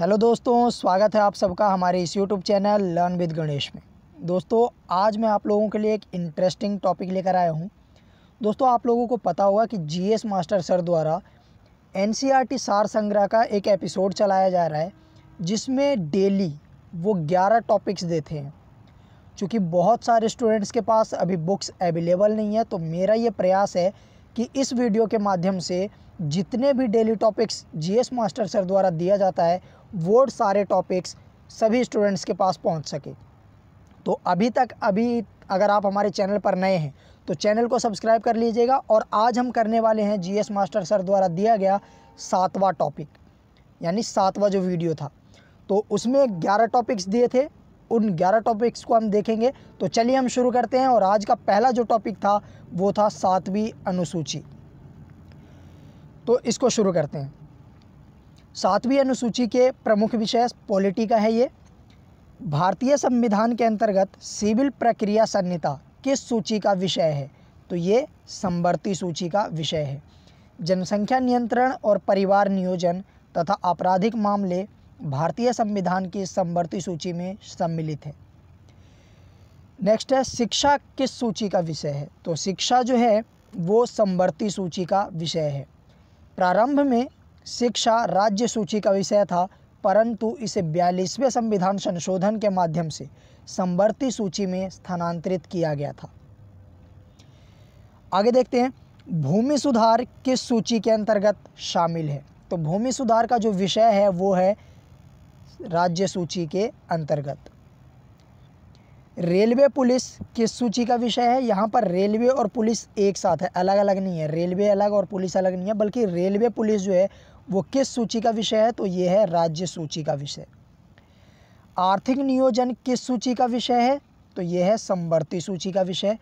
Hello दोस्तों स्वागत है आप सबका हमारे इस YouTube channel learn with Ganesh में दोस्तों आज मैं आप लोगों के लिए एक इंटरेस्टिंग टॉपिक लेकर आया हूं दोस्तों आप लोगों को पता होगा कि जीएस मास्टर सर द्वारा एन e सार संग्रह का एक एपिसोड चलाया जा रहा है जिसमें डेली वो ग्यारह टॉपिक्स देते हैं चूँकि बहुत सारे स्टूडेंट्स के पास अभी बुक्स अवेलेबल नहीं है तो मेरा ये प्रयास है कि इस वीडियो के माध्यम से जितने भी daily topics GS master sir द्वारा दिया जाता है वो सारे टॉपिक्स सभी स्टूडेंट्स के पास पहुंच सके तो अभी तक अभी अगर आप हमारे चैनल पर नए हैं तो चैनल को सब्सक्राइब कर लीजिएगा और आज हम करने वाले हैं जीएस मास्टर सर द्वारा दिया गया सातवां टॉपिक यानी सातवां जो वीडियो था तो उसमें ग्यारह टॉपिक्स दिए थे उन ग्यारह टॉपिक्स को हम देखेंगे तो चलिए हम शुरू करते हैं और आज का पहला जो टॉपिक था वो था सातवीं अनुसूची तो इसको शुरू करते हैं सातवीं अनुसूची के प्रमुख विषय पॉलिटी का है ये भारतीय संविधान के अंतर्गत सिविल प्रक्रिया संहिता किस सूची का विषय है तो ये संवर्ती सूची का विषय है जनसंख्या नियंत्रण और परिवार नियोजन तथा आपराधिक मामले भारतीय संविधान की संवर्ती सूची में सम्मिलित है नेक्स्ट है शिक्षा किस सूची का विषय है तो शिक्षा जो है वो संवर्ती सूची का विषय है प्रारंभ में शिक्षा राज्य सूची का विषय था परंतु इसे बयालीसवें संविधान संशोधन के माध्यम से संवर्ती सूची में स्थानांतरित किया गया था आगे देखते हैं भूमि सुधार किस सूची के अंतर्गत शामिल है तो भूमि सुधार का जो विषय है वो है राज्य सूची के अंतर्गत रेलवे पुलिस किस सूची का विषय है यहाँ पर रेलवे और पुलिस एक साथ है अलग अलग नहीं है रेलवे अलग और पुलिस अलग नहीं है बल्कि रेलवे पुलिस जो है वो किस सूची का विषय है तो ये है राज्य सूची का विषय आर्थिक नियोजन किस सूची का विषय है तो ये है संवर्ती सूची का विषय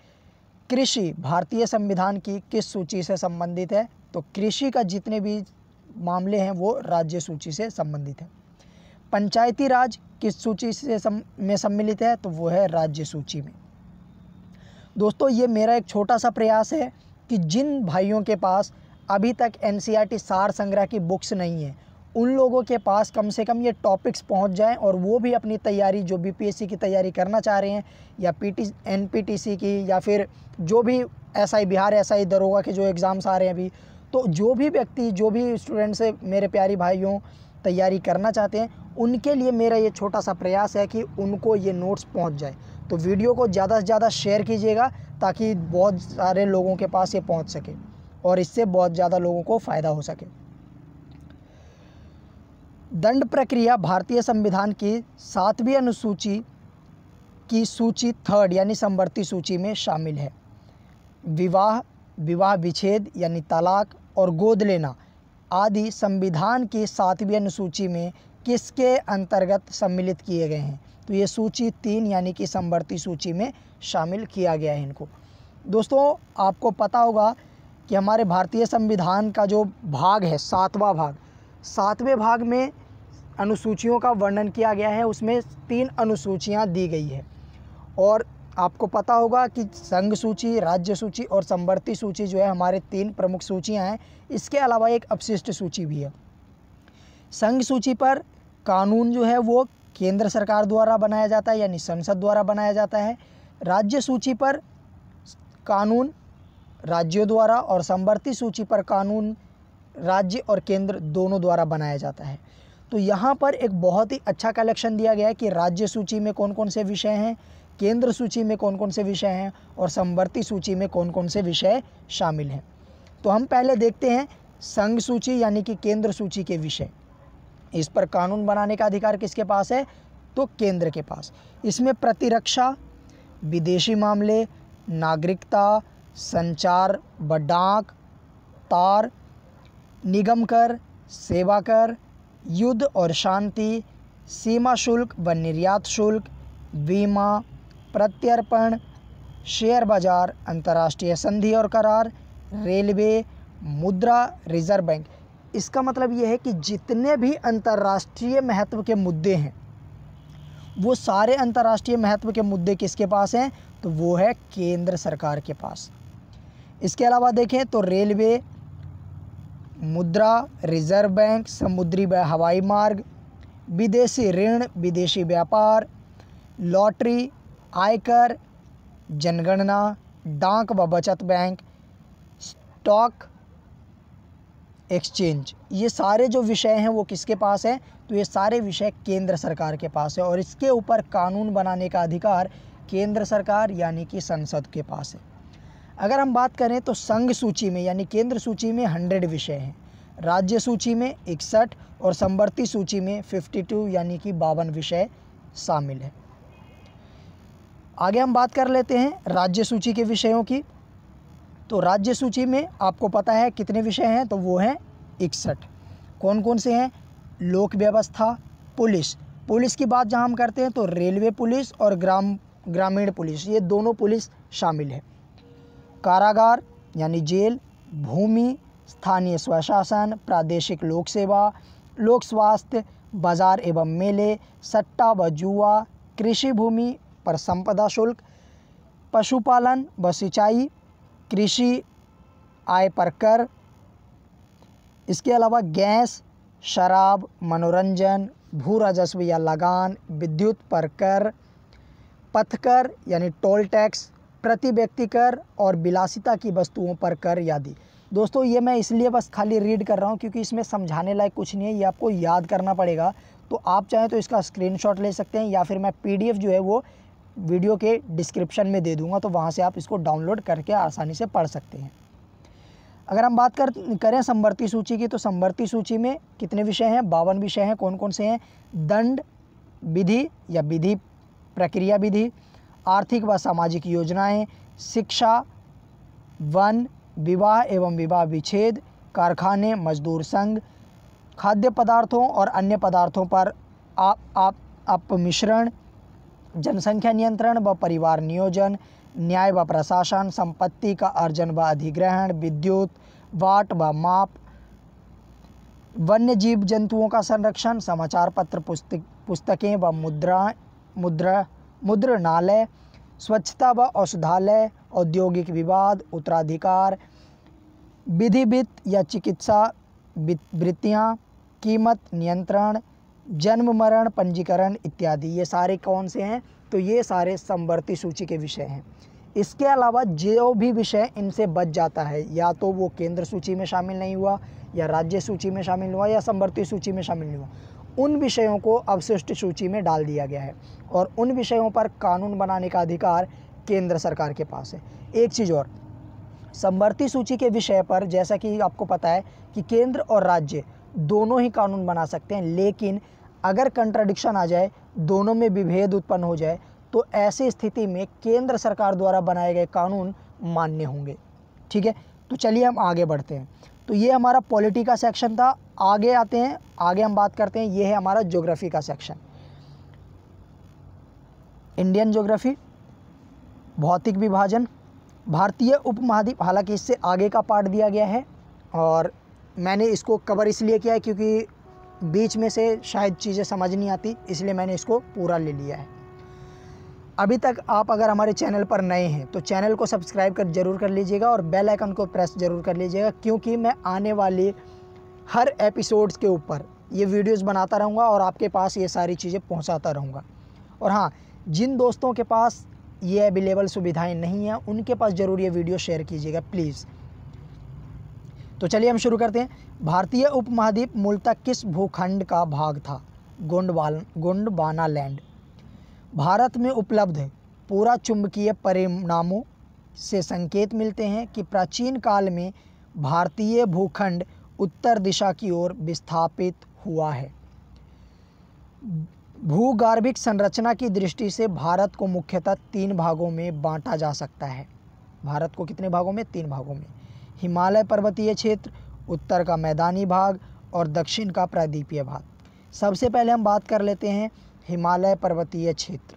कृषि भारतीय संविधान की किस सूची से संबंधित है तो कृषि का जितने भी मामले हैं वो राज्य सूची से संबंधित है पंचायती राज किस सूची से सम, में सम्मिलित है तो वो है राज्य सूची में दोस्तों ये मेरा एक छोटा सा प्रयास है कि जिन भाइयों के पास अभी तक एन e सार संग्रह की बुक्स नहीं है उन लोगों के पास कम से कम ये टॉपिक्स पहुंच जाएं और वो भी अपनी तैयारी जो बीपीएससी की तैयारी करना चाह रहे हैं या पीटी एनपीटीसी की या फिर जो भी एसआई बिहार एसआई दरोगा के जो एग्ज़ाम्स आ रहे हैं अभी तो जो भी व्यक्ति जो भी स्टूडेंट्स मेरे प्यारी भाइयों तैयारी करना चाहते हैं उनके लिए मेरा ये छोटा सा प्रयास है कि उनको ये नोट्स पहुंच जाए तो वीडियो को ज़्यादा से ज़्यादा शेयर कीजिएगा ताकि बहुत सारे लोगों के पास ये पहुंच सके और इससे बहुत ज़्यादा लोगों को फ़ायदा हो सके दंड प्रक्रिया भारतीय संविधान की सातवीं अनुसूची की सूची थर्ड यानी संवर्ती सूची में शामिल है विवाह विवाह विच्छेद यानी तलाक और गोद लेना आदि संविधान की सातवीं अनुसूची में किसके अंतर्गत सम्मिलित किए गए हैं तो ये सूची तीन यानी कि संवर्ती सूची में शामिल किया गया है इनको दोस्तों आपको पता होगा कि हमारे भारतीय संविधान का जो भाग है सातवां भाग सातवें भाग में अनुसूचियों का वर्णन किया गया है उसमें तीन अनुसूचियाँ दी गई है और आपको पता होगा कि संघ सूची राज्य सूची और संवर्ती सूची जो है हमारे तीन प्रमुख सूचियां हैं इसके अलावा एक अपशिष्ट सूची भी है संघ सूची पर कानून जो है वो केंद्र सरकार द्वारा बनाया जाता है यानी संसद द्वारा बनाया जाता है राज्य सूची पर कानून राज्यों द्वारा और संवर्ती सूची पर कानून राज्य और केंद्र दोनों द्वारा बनाया जाता है तो यहाँ पर एक बहुत ही अच्छा कलेक्शन दिया गया है कि राज्य सूची में कौन कौन से विषय हैं केंद्र सूची में कौन कौन से विषय हैं और समवर्ती सूची में कौन कौन से विषय शामिल हैं तो हम पहले देखते हैं संघ सूची यानी कि केंद्र सूची के विषय इस पर कानून बनाने का अधिकार किसके पास है तो केंद्र के पास इसमें प्रतिरक्षा विदेशी मामले नागरिकता संचार व डाक तार निगम कर सेवा कर युद्ध और शांति सीमा शुल्क व निर्यात शुल्क बीमा प्रत्यर्पण शेयर बाज़ार अंतर्राष्ट्रीय संधि और करार रेलवे मुद्रा रिजर्व बैंक इसका मतलब ये है कि जितने भी अंतर्राष्ट्रीय महत्व के मुद्दे हैं वो सारे अंतर्राष्ट्रीय महत्व के मुद्दे किसके पास हैं तो वो है केंद्र सरकार के पास इसके अलावा देखें तो रेलवे मुद्रा रिजर्व बैंक समुद्री हवाई मार्ग विदेशी ऋण विदेशी व्यापार लॉटरी आयकर जनगणना डाक व बचत बैंक स्टॉक एक्सचेंज ये सारे जो विषय हैं वो किसके पास हैं तो ये सारे विषय केंद्र सरकार के पास है और इसके ऊपर कानून बनाने का अधिकार केंद्र सरकार यानी कि संसद के पास है अगर हम बात करें तो संघ सूची में यानी केंद्र सूची में हंड्रेड विषय हैं राज्य सूची में इकसठ और संवर्ती सूची में फिफ्टी टू यानी कि बावन विषय शामिल है आगे हम बात कर लेते हैं राज्य सूची के विषयों की तो राज्य सूची में आपको पता है कितने विषय हैं तो वो हैं इकसठ कौन कौन से हैं लोक व्यवस्था पुलिस पुलिस की बात जहाँ हम करते हैं तो रेलवे पुलिस और ग्राम ग्रामीण पुलिस ये दोनों पुलिस शामिल है कारागार यानी जेल भूमि स्थानीय स्वशासन प्रादेशिक लोक सेवा लोक स्वास्थ्य बाजार एवं मेले सट्टा व जुआ कृषि भूमि पर संपदा शुल्क पशुपालन व सिंचाई कृषि आय पर कर इसके अलावा गैस शराब मनोरंजन भू राजस्व या लगान विद्युत पर कर पथकर यानी टोल टैक्स प्रति व्यक्ति कर और विलासिता की वस्तुओं पर कर आदि दोस्तों ये मैं इसलिए बस खाली रीड कर रहा हूँ क्योंकि इसमें समझाने लायक कुछ नहीं है ये आपको याद करना पड़ेगा तो आप चाहें तो इसका स्क्रीनशॉट ले सकते हैं या फिर मैं पीडीएफ जो है वो वीडियो के डिस्क्रिप्शन में दे दूंगा तो वहाँ से आप इसको डाउनलोड करके आसानी से पढ़ सकते हैं अगर हम बात कर करें संवर्ती सूची की तो संवर्ती सूची में कितने विषय हैं बावन विषय हैं कौन कौन से हैं दंड विधि या विधि प्रक्रिया विधि आर्थिक व सामाजिक योजनाएं शिक्षा वन विवाह एवं विवाह विच्छेद कारखाने मजदूर संघ खाद्य पदार्थों और अन्य पदार्थों पर आप आप अपमिश्रण जनसंख्या नियंत्रण व परिवार नियोजन न्याय व प्रशासन संपत्ति का अर्जन व अधिग्रहण विद्युत वाट व माप वन्य जीव जंतुओं का संरक्षण समाचार पत्र पुस्तक पुस्तकें व मुद्रा मुद्रा मुद्रणालय स्वच्छता व औषधालय औद्योगिक विवाद उत्तराधिकार विधिवित या चिकित्सा वृत्तियाँ कीमत नियंत्रण जन्म मरण पंजीकरण इत्यादि ये सारे कौन से हैं तो ये सारे समवर्ती सूची के विषय हैं इसके अलावा जो भी विषय इनसे बच जाता है या तो वो केंद्र सूची में शामिल नहीं हुआ या राज्य सूची में शामिल हुआ या समवर्ती सूची में शामिल नहीं हुआ उन विषयों को अवशिष्ट सूची में डाल दिया गया है और उन विषयों पर कानून बनाने का अधिकार केंद्र सरकार के पास है एक चीज़ और समवर्ती सूची के विषय पर जैसा कि आपको पता है कि केंद्र और राज्य दोनों ही कानून बना सकते हैं लेकिन अगर कंट्राडिक्शन आ जाए दोनों में विभेद उत्पन्न हो जाए तो ऐसी स्थिति में केंद्र सरकार द्वारा बनाए गए कानून मान्य होंगे ठीक है तो चलिए हम आगे बढ़ते हैं तो ये हमारा पॉलिटी का सेक्शन था आगे आते हैं आगे हम बात करते हैं ये है हमारा ज्योग्राफी का सेक्शन इंडियन ज्योग्राफी भौतिक विभाजन भारतीय उपमहाद्वीप हालांकि इससे आगे का पार्ट दिया गया है और मैंने इसको कवर इसलिए किया है क्योंकि बीच में से शायद चीज़ें समझ नहीं आती इसलिए मैंने इसको पूरा ले लिया है अभी तक आप अगर हमारे चैनल पर नए हैं तो चैनल को सब्सक्राइब कर जरूर कर लीजिएगा और बेल आइकन को प्रेस जरूर कर लीजिएगा क्योंकि मैं आने वाले हर एपिसोड्स के ऊपर ये वीडियोस बनाता रहूँगा और आपके पास ये सारी चीज़ें पहुँचाता रहूँगा और हाँ जिन दोस्तों के पास ये अवेलेबल सुविधाएँ नहीं हैं उनके पास ज़रूर ये वीडियो शेयर कीजिएगा प्लीज़ तो चलिए हम शुरू करते हैं भारतीय उपमहाद्वीप मूलतः किस भूखंड का भाग था गोंडवाल गोंडवाना लैंड भारत में उपलब्ध पूरा चुंबकीय परिणामों से संकेत मिलते हैं कि प्राचीन काल में भारतीय भूखंड उत्तर दिशा की ओर विस्थापित हुआ है भूगर्भिक संरचना की दृष्टि से भारत को मुख्यतः तीन भागों में बांटा जा सकता है भारत को कितने भागों में तीन भागों में हिमालय पर्वतीय क्षेत्र उत्तर का मैदानी भाग और दक्षिण का प्रायद्वीपीय भाग सबसे पहले हम बात कर लेते हैं हिमालय पर्वतीय क्षेत्र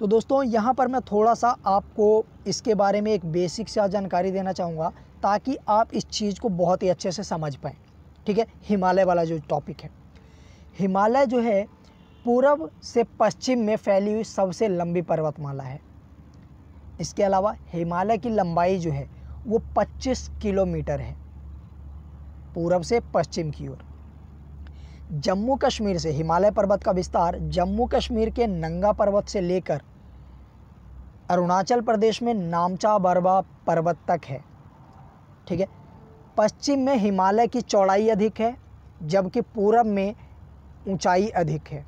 तो दोस्तों यहाँ पर मैं थोड़ा सा आपको इसके बारे में एक बेसिक सा जानकारी देना चाहूँगा ताकि आप इस चीज़ को बहुत ही अच्छे से समझ पाएँ ठीक है हिमालय वाला जो टॉपिक है हिमालय जो है पूर्व से पश्चिम में फैली हुई सबसे लंबी पर्वतमाला है इसके अलावा हिमालय की लंबाई जो है वो 25 किलोमीटर है पूरब से पश्चिम की ओर जम्मू कश्मीर से हिमालय पर्वत का विस्तार जम्मू कश्मीर के नंगा पर्वत से लेकर अरुणाचल प्रदेश में नामचा बरवा पर्वत तक है ठीक है पश्चिम में हिमालय की चौड़ाई अधिक है जबकि पूरब में ऊंचाई अधिक है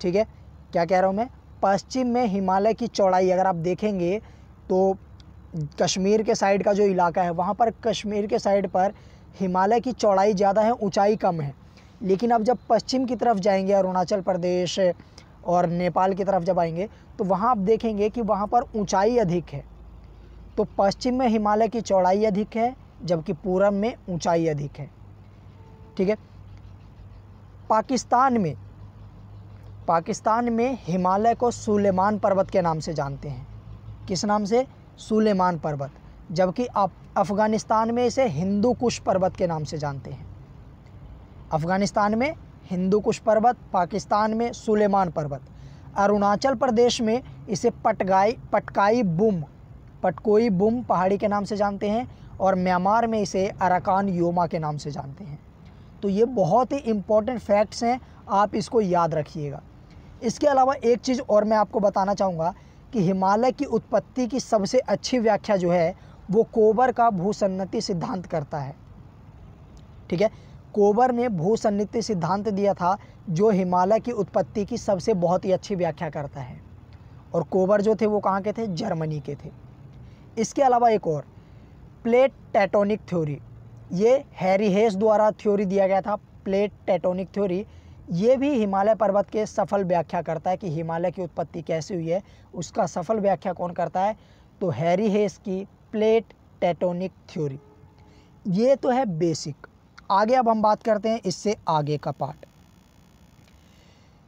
ठीक है क्या कह रहा हूँ मैं पश्चिम में हिमालय की चौड़ाई अगर आप देखेंगे तो कश्मीर के साइड का जो इलाका है वहाँ पर कश्मीर के साइड पर हिमालय की चौड़ाई ज़्यादा है ऊंचाई कम है लेकिन अब जब पश्चिम की तरफ जाएंगे अरुणाचल प्रदेश और नेपाल की तरफ जब आएंगे तो वहाँ आप देखेंगे कि वहाँ पर ऊंचाई अधिक है तो पश्चिम में हिमालय की चौड़ाई अधिक है जबकि पूरब में ऊंचाई अधिक है ठीक है पाकिस्तान में पाकिस्तान में हिमालय को सुलेमान पर्वत के नाम से जानते हैं किस नाम से सुलेमान पर्वत जबकि आप अफ़गानिस्तान में इसे हिंदू कुश पर्वत के नाम से जानते हैं अफ़गानिस्तान में हिंदू कुश पर्वत पाकिस्तान में सुलेमान पर्वत अरुणाचल प्रदेश में इसे पटगाई पटकाई बुम पटकोई बुम पहाड़ी के नाम से जानते हैं और म्यांमार में इसे अराकान योमा के नाम से जानते हैं तो ये बहुत ही इम्पॉर्टेंट फैक्ट्स हैं आप इसको याद रखिएगा इसके अलावा एक चीज़ और मैं आपको बताना चाहूँगा कि हिमालय की उत्पत्ति की सबसे अच्छी व्याख्या जो है वो कोबर का भूसन्नति सिद्धांत करता है ठीक है कोबर ने भूसन्नति सिद्धांत दिया था जो हिमालय की उत्पत्ति की सबसे बहुत ही अच्छी व्याख्या करता है और कोबर जो थे वो कहाँ के थे जर्मनी के थे इसके अलावा एक और प्लेट टेटोनिक थ्योरी ये हैरी हेस द्वारा थ्योरी दिया गया था प्लेट टेटोनिक थ्योरी ये भी हिमालय पर्वत के सफल व्याख्या करता है कि हिमालय की उत्पत्ति कैसे हुई है उसका सफल व्याख्या कौन करता है तो हैरी हेस की प्लेट टेटोनिक थ्योरी ये तो है बेसिक आगे अब हम बात करते हैं इससे आगे का पार्ट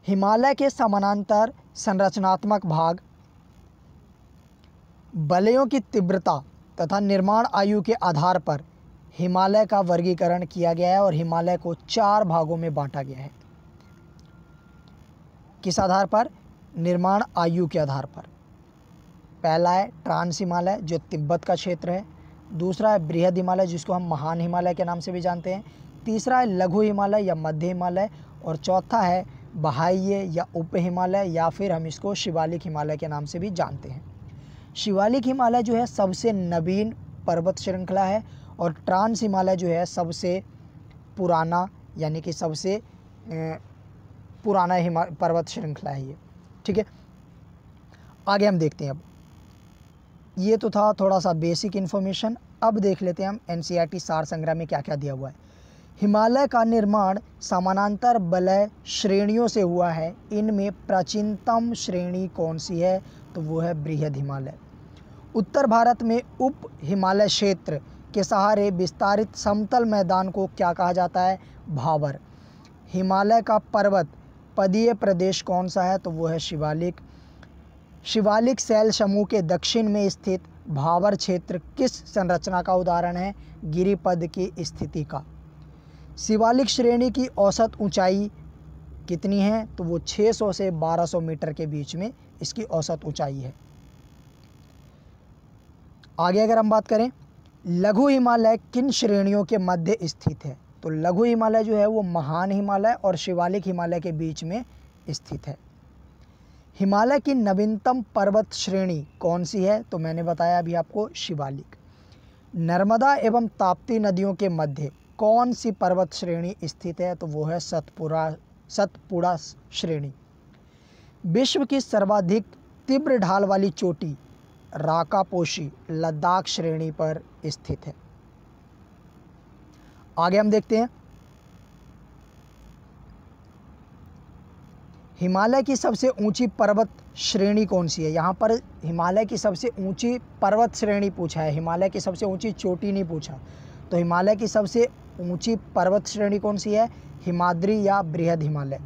हिमालय के समानांतर संरचनात्मक भाग बलयों की तीव्रता तथा निर्माण आयु के आधार पर हिमालय का वर्गीकरण किया गया है और हिमालय को चार भागों में बांटा गया है किस आधार पर निर्माण आयु के आधार पर पहला है ट्रांस हिमालय जो तिब्बत का क्षेत्र है दूसरा है बृहद हिमालय जिसको हम महान हिमालय के नाम से भी जानते हैं तीसरा है लघु हिमालय या मध्य हिमालय और चौथा है बहाइये या उप हिमालय या फिर हम इसको शिवालिक हिमालय के नाम से भी जानते हैं शिवालिक हिमालय जो है सबसे नवीन पर्वत श्रृंखला है और ट्रांस हिमालय जो है सबसे पुराना यानी कि सबसे पुराना हिमा पर्वत श्रृंखला है ये ठीक है आगे हम देखते हैं अब ये तो था थोड़ा सा बेसिक इन्फॉर्मेशन अब देख लेते हैं हम एन सी आर टी सार संग्रह में क्या क्या दिया हुआ है हिमालय का निर्माण समानांतर बलय श्रेणियों से हुआ है इनमें प्राचीनतम श्रेणी कौन सी है तो वो है बृहद हिमालय उत्तर भारत में उप हिमालय क्षेत्र के सहारे विस्तारित समतल मैदान को क्या कहा जाता है भावर हिमालय का पर्वत पदीय प्रदेश कौन सा है तो वो है शिवालिक शिवालिक सेल समूह के दक्षिण में स्थित भावर क्षेत्र किस संरचना का उदाहरण है गिरिपद की स्थिति का शिवालिक श्रेणी की औसत ऊंचाई कितनी है तो वो 600 से 1200 मीटर के बीच में इसकी औसत ऊंचाई है आगे अगर हम बात करें लघु हिमालय किन श्रेणियों के मध्य स्थित है तो लघु हिमालय जो है वो महान हिमालय और शिवालिक हिमालय के बीच में स्थित है हिमालय की नवीनतम पर्वत श्रेणी कौन सी है तो मैंने बताया अभी आपको शिवालिक नर्मदा एवं ताप्ती नदियों के मध्य कौन सी पर्वत श्रेणी स्थित है तो वो है सतपुरा सतपुड़ा श्रेणी विश्व की सर्वाधिक तीव्र ढाल वाली चोटी राकापोशी लद्दाख श्रेणी पर स्थित है आगे हम देखते हैं हिमालय की सबसे ऊंची पर्वत श्रेणी कौन सी है यहाँ पर हिमालय की सबसे ऊंची पर्वत श्रेणी पूछा है हिमालय की सबसे ऊंची चोटी नहीं पूछा तो हिमालय की सबसे ऊंची पर्वत श्रेणी कौन सी है हिमाद्री या बृहद हिमालय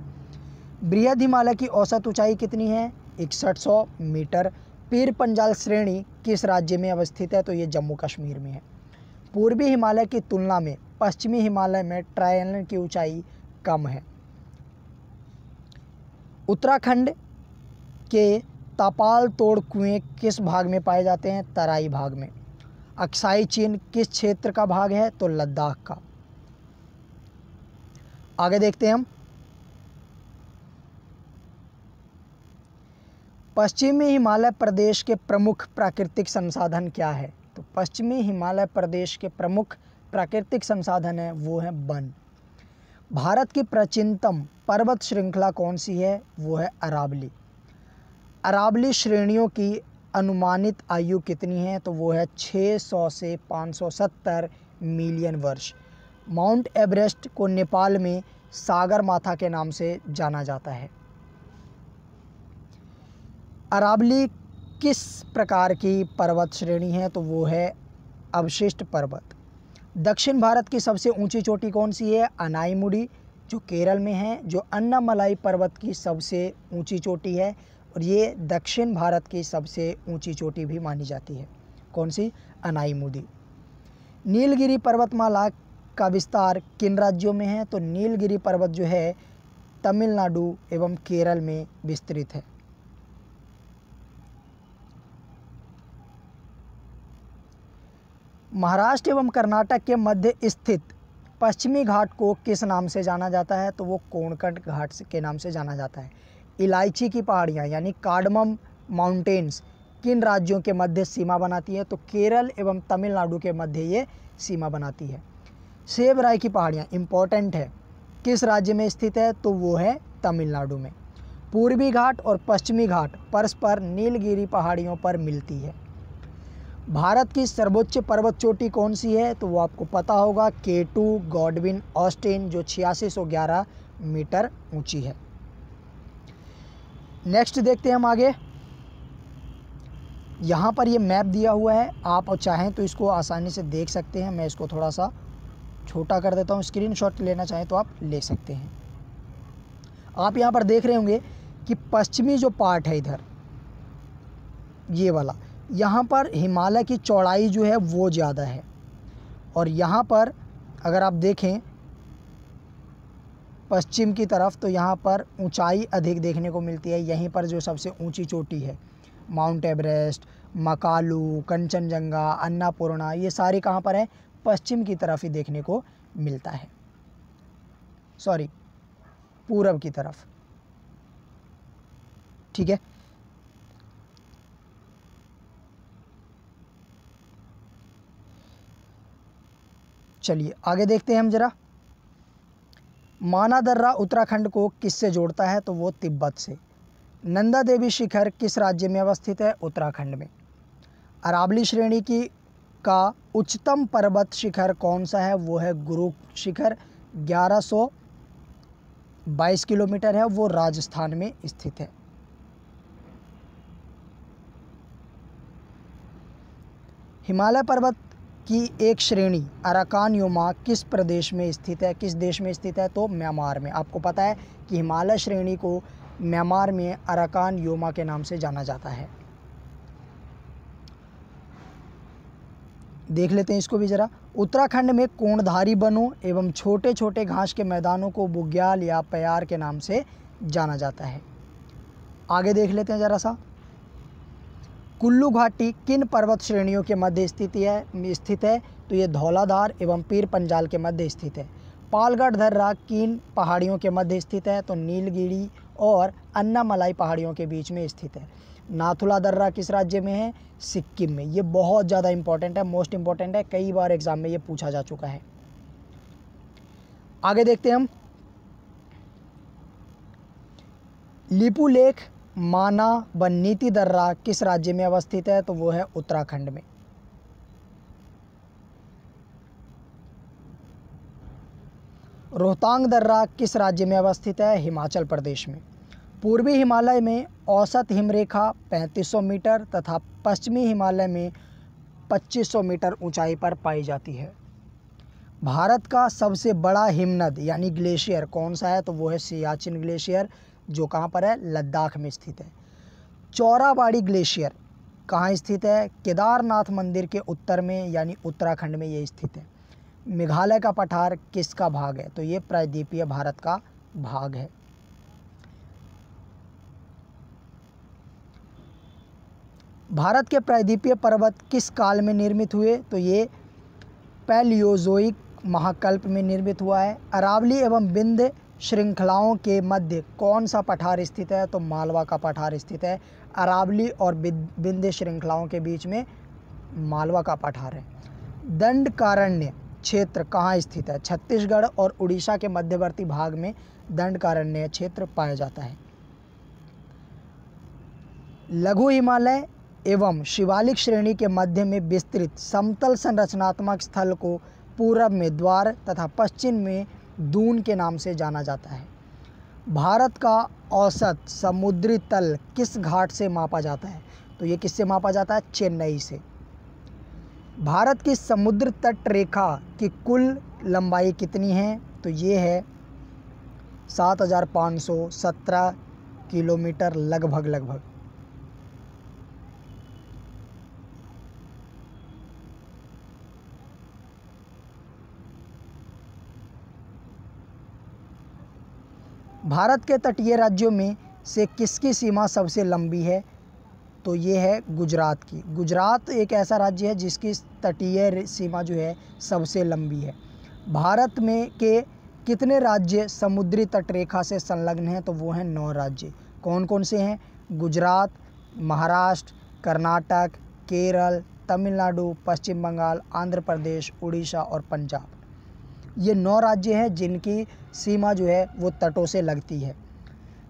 बृहद हिमालय की औसत ऊंचाई कितनी है इकसठ मीटर पीर पंजाल श्रेणी किस राज्य में अवस्थित है तो ये जम्मू कश्मीर में है पूर्वी हिमालय की तुलना में पश्चिमी हिमालय में ट्रायलन की ऊँचाई कम है उत्तराखंड के तापाल तोड़ कुएँ किस भाग में पाए जाते हैं तराई भाग में अक्साई चीन किस क्षेत्र का भाग है तो लद्दाख का आगे देखते हैं हम पश्चिमी हिमालय प्रदेश के प्रमुख प्राकृतिक संसाधन क्या है तो पश्चिमी हिमालय प्रदेश के प्रमुख प्राकृतिक संसाधन है वो है वन भारत की प्राचीनतम पर्वत श्रृंखला कौन सी है वो है अरावली अरावली श्रेणियों की अनुमानित आयु कितनी है तो वो है 600 से 570 मिलियन वर्ष माउंट एवरेस्ट को नेपाल में सागर माथा के नाम से जाना जाता है अरावली किस प्रकार की पर्वत श्रेणी है तो वो है अवशिष्ट पर्वत दक्षिण भारत की सबसे ऊंची चोटी कौन सी है अनाईमुडी जो केरल में है जो अन्नामलाई पर्वत की सबसे ऊंची चोटी है और ये दक्षिण भारत की सबसे ऊंची चोटी भी मानी जाती है कौन सी अनाईमुदी नीलगिरी पर्वतमाला का विस्तार किन राज्यों में है तो नीलगिरी पर्वत जो है तमिलनाडु एवं केरल में विस्तृत है महाराष्ट्र एवं कर्नाटक के मध्य स्थित पश्चिमी घाट को किस नाम से जाना जाता है तो वो कोणकट घाट के नाम से जाना जाता है इलायची की पहाड़ियाँ यानी कार्डमम माउंटेन्स किन राज्यों के मध्य सीमा बनाती है तो केरल एवं तमिलनाडु के मध्य ये सीमा बनाती है सेब राय की पहाड़ियाँ इम्पॉर्टेंट है किस राज्य में स्थित है तो वो है तमिलनाडु में पूर्वी घाट और पश्चिमी घाट परस्पर नीलगिरी पहाड़ियों पर मिलती है भारत की सर्वोच्च पर्वत चोटी कौन सी है तो वो आपको पता होगा के टू गॉडविन ऑस्टिन जो छियासी मीटर ऊंची है नेक्स्ट देखते हैं हम आगे यहाँ पर ये मैप दिया हुआ है आप चाहें तो इसको आसानी से देख सकते हैं मैं इसको थोड़ा सा छोटा कर देता हूँ स्क्रीनशॉट लेना चाहें तो आप ले सकते हैं आप यहाँ पर देख रहे होंगे कि पश्चिमी जो पार्ट है इधर ये वाला यहाँ पर हिमालय की चौड़ाई जो है वो ज़्यादा है और यहाँ पर अगर आप देखें पश्चिम की तरफ तो यहाँ पर ऊंचाई अधिक देखने को मिलती है यहीं पर जो सबसे ऊंची चोटी है माउंट एवरेस्ट मकालू कंचनजंगा अन्नापूर्णा ये सारी कहाँ पर हैं पश्चिम की तरफ ही देखने को मिलता है सॉरी पूरब की तरफ ठीक है चलिए आगे देखते हैं हम ज़रा माना दर्रा उत्तराखंड को किससे जोड़ता है तो वो तिब्बत से नंदा देवी शिखर किस राज्य में अवस्थित है उत्तराखंड में अरावली श्रेणी की का उच्चतम पर्वत शिखर कौन सा है वो है गुरु शिखर 1122 किलोमीटर है वो राजस्थान में स्थित है हिमालय पर्वत की एक श्रेणी अराकान युमा किस प्रदेश में स्थित है किस देश में स्थित है तो म्यांमार में आपको पता है कि हिमालय श्रेणी को म्यांमार में अराकान योमा के नाम से जाना जाता है देख लेते हैं इसको भी ज़रा उत्तराखंड में कोणधारी बनो एवं छोटे छोटे घास के मैदानों को बुग्याल या प्यार के नाम से जाना जाता है आगे देख लेते हैं ज़रा सा कुल्लू घाटी किन पर्वत श्रेणियों के मध्य स्थित है स्थित है तो ये धौलाधार एवं पीर पंजाल के मध्य स्थित है पालगढ़ दर्रा किन पहाड़ियों के मध्य स्थित है तो नीलगिरी और अन्नामलाई पहाड़ियों के बीच में स्थित है नाथुला दर्रा किस राज्य में है सिक्किम में ये बहुत ज़्यादा इंपॉर्टेंट है मोस्ट इंपॉर्टेंट है कई बार एग्जाम में ये पूछा जा चुका है आगे देखते हैं हम लिपू लेख माना व नीति दर्रा किस राज्य में अवस्थित है तो वो है उत्तराखंड में रोहतांग दर्रा किस राज्य में अवस्थित है हिमाचल प्रदेश में पूर्वी हिमालय में औसत हिमरेखा 3500 मीटर तथा पश्चिमी हिमालय में 2500 मीटर ऊंचाई पर पाई जाती है भारत का सबसे बड़ा हिमनद यानी ग्लेशियर कौन सा है तो वो है सियाचिन ग्लेशियर जो कहाँ पर है लद्दाख में स्थित है चौराबाड़ी ग्लेशियर कहाँ स्थित है केदारनाथ मंदिर के उत्तर में यानी उत्तराखंड में ये स्थित है मेघालय का पठार किसका भाग है तो ये प्रायद्वीपीय भारत का भाग है भारत के प्रायद्वीपीय पर्वत किस काल में निर्मित हुए तो ये पैलियोजोइक महाकल्प में निर्मित हुआ है अरावली एवं बिंद श्रृंखलाओं के मध्य कौन सा पठार स्थित है तो मालवा का पठार स्थित है अरावली और बिंद श्रृंखलाओं के बीच में मालवा का पठार है दंडकारण्य क्षेत्र कहाँ स्थित है छत्तीसगढ़ और उड़ीसा के मध्यवर्ती भाग में दंडकारण्य क्षेत्र पाया जाता है लघु हिमालय एवं शिवालिक श्रेणी के मध्य में विस्तृत समतल संरचनात्मक स्थल को पूरब में द्वार तथा पश्चिम में दून के नाम से जाना जाता है भारत का औसत समुद्री तल किस घाट से मापा जाता है तो ये किससे मापा जाता है चेन्नई से भारत की समुद्र तट रेखा की कुल लंबाई कितनी है तो ये है सात हज़ार पाँच सौ सत्रह किलोमीटर लगभग लगभग भारत के तटीय राज्यों में से किसकी सीमा सबसे लंबी है तो ये है गुजरात की गुजरात एक ऐसा राज्य है जिसकी तटीय सीमा जो है सबसे लंबी है भारत में के कितने राज्य समुद्री तटरेखा से संलग्न हैं तो वो हैं नौ राज्य कौन कौन से हैं गुजरात महाराष्ट्र कर्नाटक केरल तमिलनाडु पश्चिम बंगाल आंध्र प्रदेश उड़ीसा और पंजाब ये नौ राज्य हैं जिनकी सीमा जो है वो तटों से लगती है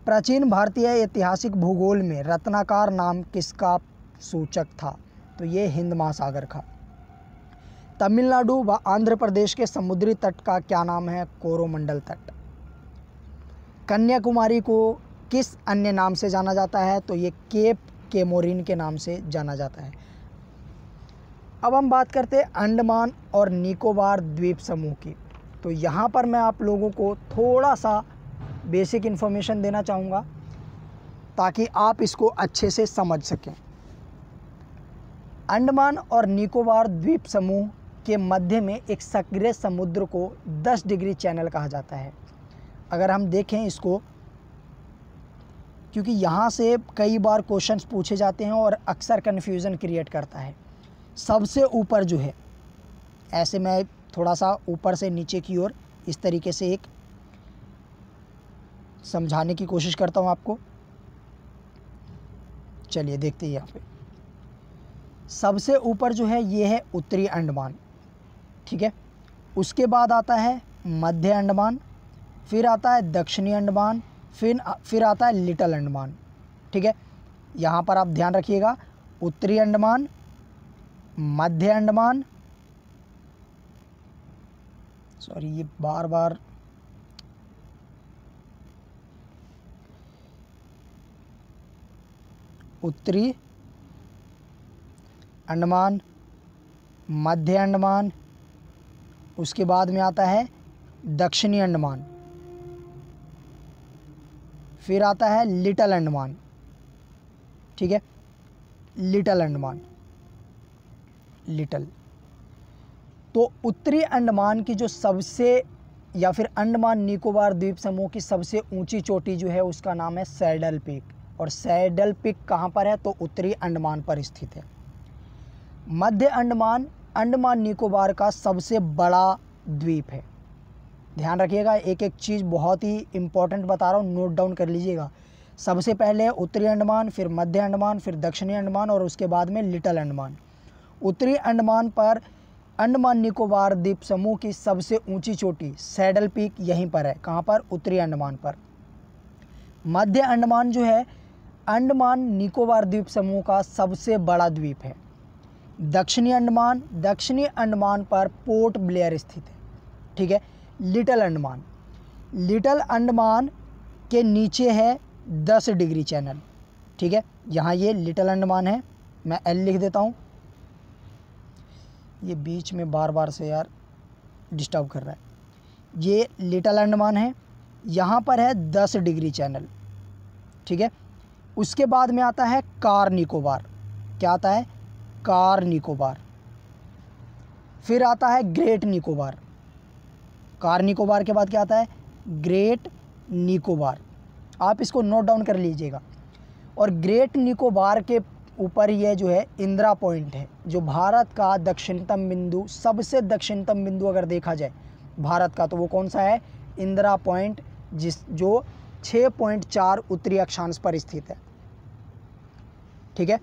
प्राचीन भारतीय ऐतिहासिक भूगोल में रत्नाकार नाम किसका सूचक था तो ये हिंद महासागर का तमिलनाडु व आंध्र प्रदेश के समुद्री तट का क्या नाम है कोरोमंडल तट कन्याकुमारी को किस अन्य नाम से जाना जाता है तो ये केप केमोरिन के नाम से जाना जाता है अब हम बात करते हैं अंडमान और निकोबार द्वीप समूह की तो यहाँ पर मैं आप लोगों को थोड़ा सा बेसिक इन्फॉर्मेशन देना चाहूँगा ताकि आप इसको अच्छे से समझ सकें अंडमान और निकोबार द्वीप समूह के मध्य में एक सक्रिय समुद्र को 10 डिग्री चैनल कहा जाता है अगर हम देखें इसको क्योंकि यहाँ से कई बार क्वेश्चंस पूछे जाते हैं और अक्सर कन्फ्यूज़न क्रिएट करता है सबसे ऊपर जो है ऐसे मैं थोड़ा सा ऊपर से नीचे की ओर इस तरीके से एक समझाने की कोशिश करता हूँ आपको चलिए देखते हैं यहाँ पे सबसे ऊपर जो है ये है उत्तरी अंडमान ठीक है उसके बाद आता है मध्य अंडमान फिर आता है दक्षिणी अंडमान फिर फिर आता है लिटल अंडमान ठीक है यहाँ पर आप ध्यान रखिएगा उत्तरी अंडमान मध्य अंडमान सॉरी ये बार बार उत्तरी अंडमान मध्य अंडमान उसके बाद में आता है दक्षिणी अंडमान फिर आता है लिटल अंडमान ठीक है लिटल अंडमान लिटल तो उत्तरी अंडमान की जो सबसे या फिर अंडमान निकोबार द्वीप समूह की सबसे ऊंची चोटी जो है उसका नाम है सैडल पीक और सैडल पिक कहाँ पर है तो उत्तरी अंडमान पर स्थित है मध्य अंडमान अंडमान निकोबार का सबसे बड़ा द्वीप है ध्यान रखिएगा एक एक चीज़ बहुत ही इम्पोर्टेंट बता रहा हूँ नोट डाउन कर लीजिएगा सबसे पहले उत्तरी अंडमान फिर मध्य अंडमान फिर दक्षिणी अंडमान और उसके बाद में लिटल अंडमान उत्तरी अंडमान पर अंडमान निकोबार द्वीप समूह की सबसे ऊंची चोटी सैडल पीक यहीं पर है कहाँ पर उत्तरी अंडमान पर मध्य अंडमान जो है अंडमान निकोबार द्वीप समूह का सबसे बड़ा द्वीप है दक्षिणी अंडमान दक्षिणी अंडमान पर पोर्ट ब्लेयर स्थित है ठीक है लिटल अंडमान लिटल अंडमान के नीचे है दस डिग्री चैनल ठीक है यहाँ ये लिटल अंडमान है मैं एल लिख देता हूँ ये बीच में बार बार से यार डिस्टर्ब कर रहा है ये लिटल अंडमान है यहाँ पर है दस डिग्री चैनल ठीक है उसके बाद में आता है कार निकोबार क्या आता है कार निकोबार फिर आता है ग्रेट निकोबार कार निकोबार के बाद क्या आता है ग्रेट निकोबार आप इसको नोट डाउन कर लीजिएगा और ग्रेट निकोबार के ऊपर ये जो है इंदिरा पॉइंट है जो भारत का दक्षिणतम बिंदु सबसे दक्षिणतम बिंदु अगर देखा जाए भारत का तो वो कौन सा है इंदिरा पॉइंट जिस जो 6.4 उत्तरी अक्षांश पर स्थित है ठीक है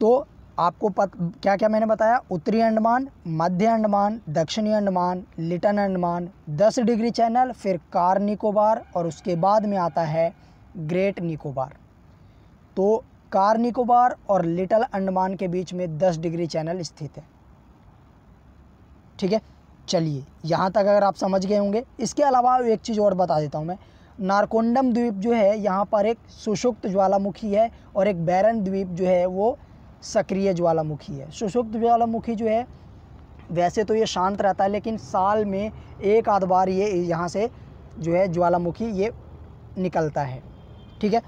तो आपको पत क्या क्या मैंने बताया उत्तरी अंडमान मध्य अंडमान दक्षिणी Andaman little Andaman 10 degree channel फिर कार निकोबार और उसके बाद में आता है ग्रेट निकोबार तो कार निकोबार और लिटल अंडमान के बीच में 10 डिग्री चैनल स्थित है ठीक है चलिए यहाँ तक अगर आप समझ गए होंगे इसके अलावा एक चीज़ और बता देता हूँ मैं नारकोंडम द्वीप जो है यहाँ पर एक सुषुप्त ज्वालामुखी है और एक बैरन द्वीप जो है वो सक्रिय ज्वालामुखी है सुषुप्त ज्वालामुखी जो है वैसे तो ये शांत रहता है लेकिन साल में एक आध बार ये यहाँ से जो है ज्वालामुखी ये निकलता है ठीक है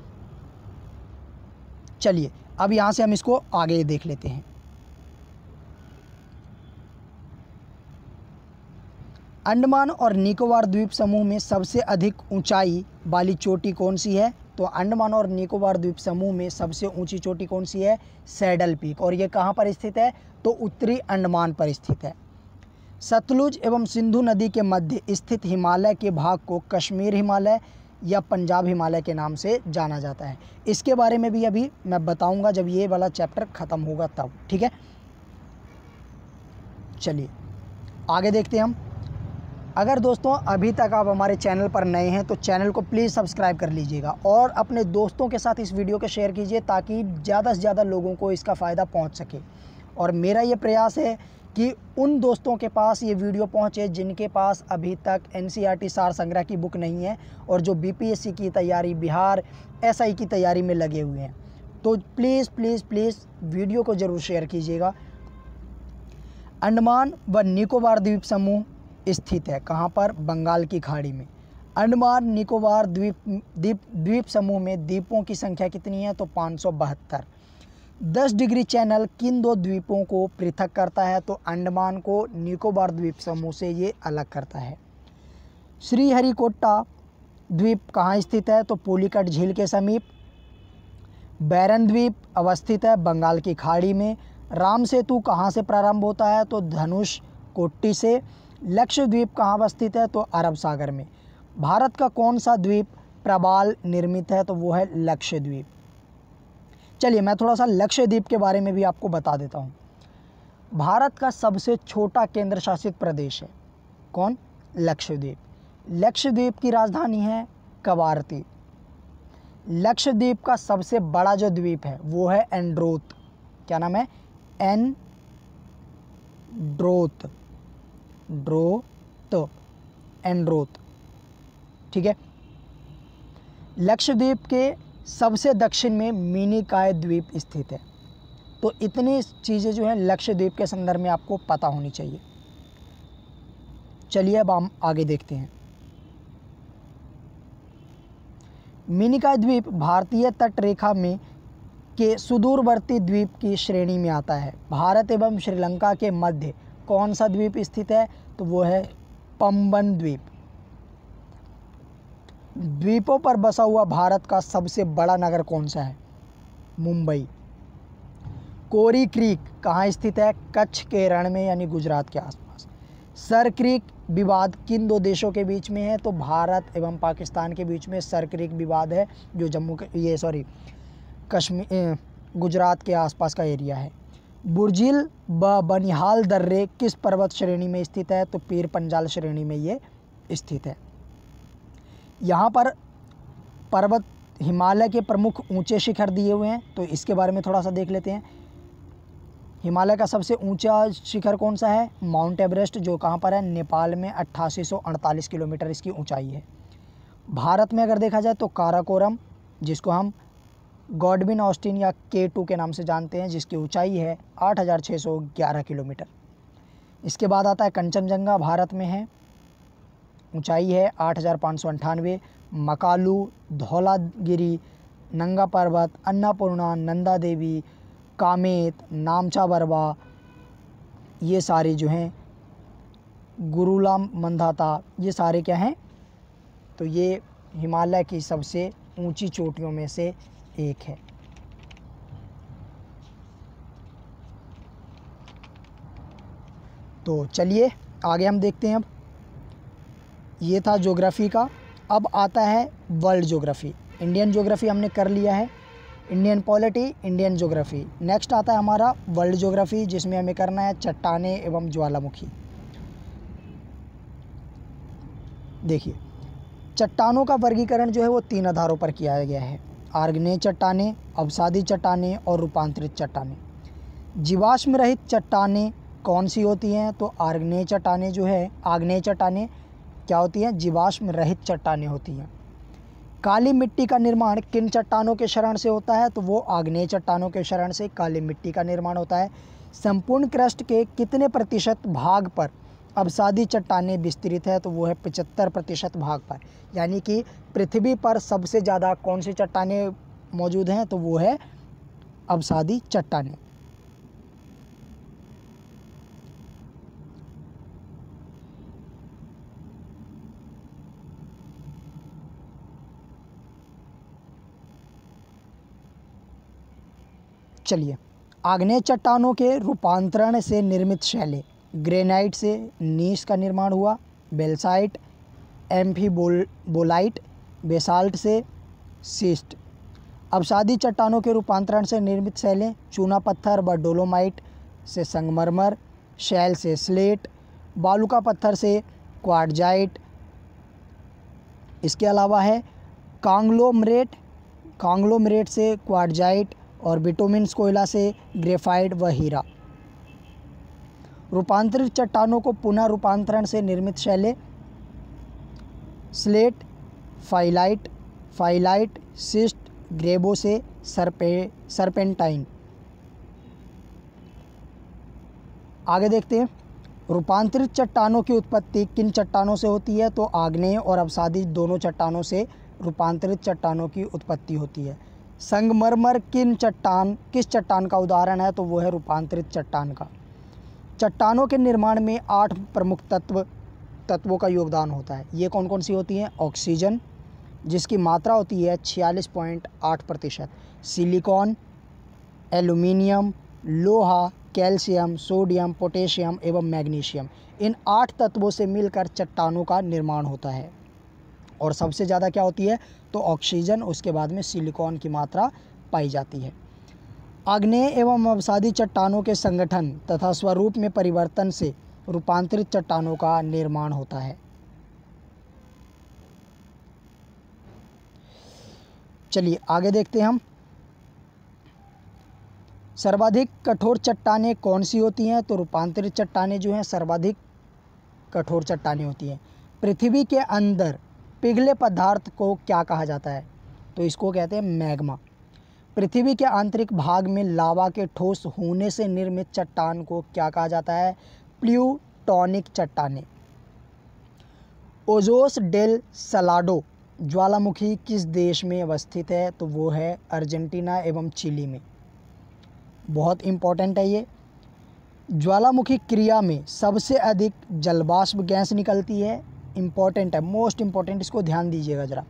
चलिए अब यहाँ से हम इसको आगे देख लेते हैं अंडमान और निकोबार द्वीप समूह में सबसे अधिक ऊंचाई वाली चोटी कौन सी है तो अंडमान और निकोबार द्वीप समूह में सबसे ऊंची चोटी कौन सी है सैडल पीक और ये कहाँ पर स्थित है तो उत्तरी अंडमान पर स्थित है सतलुज एवं सिंधु नदी के मध्य स्थित हिमालय के भाग को कश्मीर हिमालय या पंजाब हिमालय के नाम से जाना जाता है इसके बारे में भी अभी मैं बताऊंगा जब ये वाला चैप्टर ख़त्म होगा तब ठीक है चलिए आगे देखते हैं हम अगर दोस्तों अभी तक आप हमारे चैनल पर नए हैं तो चैनल को प्लीज़ सब्सक्राइब कर लीजिएगा और अपने दोस्तों के साथ इस वीडियो को शेयर कीजिए ताकि ज़्यादा से ज़्यादा लोगों को इसका फ़ायदा पहुँच सके और मेरा ये प्रयास है कि उन दोस्तों के पास ये वीडियो पहुंचे जिनके पास अभी तक एन e सार संग्रह की बुक नहीं है और जो बीपीएससी की तैयारी बिहार एसआई की तैयारी में लगे हुए हैं तो प्लीज़ प्लीज़ प्लीज़ वीडियो को ज़रूर शेयर कीजिएगा अंडमान व निकोबार द्वीप समूह स्थित है कहाँ पर बंगाल की खाड़ी में अंडमान निकोबार द्वीप द्वीप द्वीप समूह में द्वीपों की संख्या कितनी है तो पाँच 10 डिग्री चैनल किन दो द्वीपों को पृथक करता है तो अंडमान को निकोबार द्वीप समूह से ये अलग करता है श्रीहरिकोटा द्वीप कहाँ स्थित है तो पोलिकट झील के समीप बैरन द्वीप अवस्थित है बंगाल की खाड़ी में राम सेतु कहाँ से प्रारंभ होता है तो धनुष कोट्टी से लक्षद्वीप कहाँ अवस्थित है तो अरब सागर में भारत का कौन सा द्वीप प्रबाल निर्मित है तो वो है लक्षद्वीप चलिए मैं थोड़ा सा लक्षद्वीप के बारे में भी आपको बता देता हूँ भारत का सबसे छोटा केंद्र शासित प्रदेश है कौन लक्षद्वीप लक्षद्वीप की राजधानी है कवारती लक्षद्वीप का सबसे बड़ा जो द्वीप है वो है एंड्रोथ क्या नाम है एन ड्रोथ ड्रोत एंड्रोथ ठीक है लक्षद्वीप के सबसे दक्षिण में मिनिकाय द्वीप स्थित है तो इतनी चीज़ें जो हैं लक्षद्वीप के संदर्भ में आपको पता होनी चाहिए चलिए अब हम आगे देखते हैं मिनिका द्वीप भारतीय तट रेखा में के सुदूरवर्ती द्वीप की श्रेणी में आता है भारत एवं श्रीलंका के मध्य कौन सा द्वीप स्थित है तो वो है पंबन द्वीप द्वीपों पर बसा हुआ भारत का सबसे बड़ा नगर कौन सा है मुंबई कोरी क्रीक कहाँ स्थित है कच्छ के रण में यानी गुजरात के आसपास सर क्रीक विवाद किन दो देशों के बीच में है तो भारत एवं पाकिस्तान के बीच में सर क्रीक विवाद है जो जम्मू ये सॉरी कश्मीर गुजरात के आसपास का एरिया है बुरजिल व बनिहाल दर्रे किस पर्वत श्रेणी में स्थित है तो पीर पंजाल श्रेणी में ये स्थित है यहाँ पर पर्वत हिमालय के प्रमुख ऊंचे शिखर दिए हुए हैं तो इसके बारे में थोड़ा सा देख लेते हैं हिमालय का सबसे ऊंचा शिखर कौन सा है माउंट एवरेस्ट जो कहाँ पर है नेपाल में अट्ठासी किलोमीटर इसकी ऊंचाई है भारत में अगर देखा जाए तो काराकोरम जिसको हम गॉडविन ऑस्टिन या के टू के नाम से जानते हैं जिसकी ऊंचाई है 8611 किलोमीटर इसके बाद आता है कंचनजंगा भारत में है ऊंचाई है आठ हज़ार पाँच सौ अंठानवे मकालू धौलागिरी नंगा पर्वत अन्नापूर्णा नंदा देवी कामेत नामचा बरवा ये सारे जो हैं गुरुलाम मंदाता ये सारे क्या हैं तो ये हिमालय की सबसे ऊंची चोटियों में से एक है तो चलिए आगे हम देखते हैं अब ये था जोग्राफ़ी का अब आता है वर्ल्ड जोग्राफ़ी इंडियन जोग्राफ़ी हमने कर लिया है Indian polity Indian geography next आता है हमारा वर्ल्ड जोग्राफ़ी जिसमें हमें करना है चट्टाने एवं ज्वालामुखी देखिए चट्टानों का वर्गीकरण जो है वो तीन आधारों पर किया गया है आर्गने चट्टाने अवसादी चट्टाने और रूपांतरित चट्टाने जीवाश्म रहित चट्टाने कौन सी होती हैं तो आर्गने चट्टाने जो है आग्नेय चट्टाने क्या होती हैं जीवाश्म रहित चट्टानें होती हैं काली मिट्टी का निर्माण किन चट्टानों के शरण से होता है तो वो आग्नेय चट्टानों के शरण से काली मिट्टी का निर्माण होता है संपूर्ण क्रस्ट के कितने प्रतिशत भाग पर अवसादी चट्टानें विस्तृत है तो वो है पचहत्तर प्रतिशत भाग पर यानी कि पृथ्वी पर सबसे ज़्यादा कौन सी चट्टानें मौजूद हैं तो वो है अवसादी चट्टानें चलिए आग्नेय चट्टानों के रूपांतरण से निर्मित शैले ग्रेनाइट से नीस का निर्माण हुआ बेलसाइट एम्फीबोलाइट बेसाल्ट से सीस्ट अवसादी चट्टानों के रूपांतरण से निर्मित शैलें चूना पत्थर व डोलोमाइट से संगमरमर शैल से स्लेट बालू का पत्थर से क्वाडजाइट इसके अलावा है कांग्लोमरेट कांग्लोमरेट से क्वाडजाइट और बिटोमिन कोयला से ग्रेफाइड व हीरा रूपांतरित चट्टानों को पुनः रूपांतरण से निर्मित shale slate phyllite phyllite schist ग्रेबो से सरपे सरपेंटाइन आगे देखते हैं रूपांतरित चट्टानों की उत्पत्ति किन चट्टानों से होती है तो आग्नेय और अवसादी दोनों चट्टानों से रूपांतरित चट्टानों की उत्पत्ति होती है संगमरमर किन चट्टान किस चट्टान का उदाहरण है तो वो है रूपांतरित चट्टान का चट्टानों के निर्माण में आठ प्रमुख तत्व तत्वों का योगदान होता है ये कौन कौन सी होती हैं ऑक्सीजन जिसकी मात्रा होती है छियालीस पॉइंट आठ प्रतिशत सिलिकॉन एल्यूमिनियम लोहा कैल्शियम सोडियम पोटेशियम एवं मैग्नीशियम इन आठ तत्वों से मिलकर चट्टानों का निर्माण होता है और सबसे ज़्यादा क्या होती है तो ऑक्सीजन उसके बाद में सिलिकॉन की मात्रा पाई जाती है आग्नेय एवं अवसादी चट्टानों के संगठन तथा स्वरूप में परिवर्तन से रूपांतरित चट्टानों का निर्माण होता है चलिए आगे देखते हैं हम सर्वाधिक कठोर चट्टाने कौन सी होती हैं तो रूपांतरित चट्टाने जो हैं सर्वाधिक कठोर चट्टाने होती हैं पृथ्वी के अंदर पिघले पदार्थ को क्या कहा जाता है तो इसको कहते हैं मैग्मा पृथ्वी के आंतरिक भाग में लावा के ठोस होने से निर्मित चट्टान को क्या कहा जाता है प्लूटॉनिक चट्टाने ओजोस डेल सलाडो ज्वालामुखी किस देश में अवस्थित है तो वो है अर्जेंटीना एवं चिली में बहुत इम्पोर्टेंट है ये ज्वालामुखी क्रिया में सबसे अधिक जलवाष्प गैस निकलती है इम्पॉर्टेंट है मोस्ट इम्पॉर्टेंट इसको ध्यान दीजिएगा ज़रा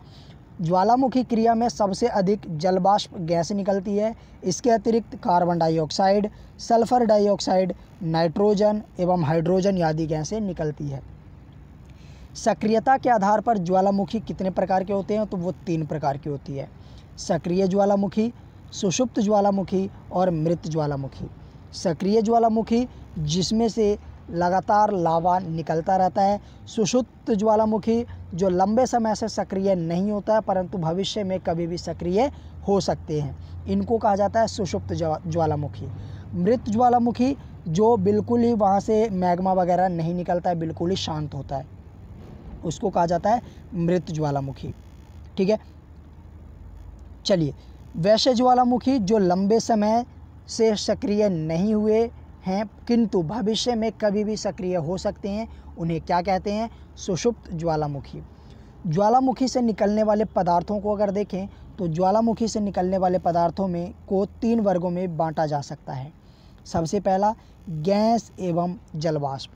ज्वालामुखी क्रिया में सबसे अधिक जलबाष्प गैस निकलती है इसके अतिरिक्त carbon dioxide sulphur dioxide nitrogen एवं हाइड्रोजन आदि गैसें निकलती है सक्रियता के आधार पर ज्वालामुखी कितने प्रकार के होते हैं तो वो तीन प्रकार की होती है सक्रिय ज्वालामुखी सुषुप्त ज्वालामुखी और मृत ज्वालामुखी सक्रिय ज्वालामुखी जिसमें से लगातार लावा निकलता रहता है सुषुप्त ज्वालामुखी जो लंबे समय से सक्रिय नहीं होता है परंतु भविष्य में कभी भी सक्रिय हो सकते हैं इनको कहा जाता है सुषुप्त ज्वालामुखी मृत ज्वालामुखी जो बिल्कुल ही वहाँ से मैग्मा वगैरह नहीं निकलता है बिल्कुल ही शांत होता है उसको कहा जाता है मृत ज्वालामुखी ठीक है चलिए वैश्य ज्वालामुखी जो लंबे समय से सक्रिय नहीं हुए हैं किंतु भविष्य में कभी भी सक्रिय हो सकते हैं उन्हें क्या कहते हैं सुषुप्त ज्वालामुखी ज्वालामुखी से निकलने वाले पदार्थों को अगर देखें तो ज्वालामुखी से निकलने वाले पदार्थों में को तीन वर्गों में बांटा जा सकता है सबसे पहला गैस एवं जलवाष्प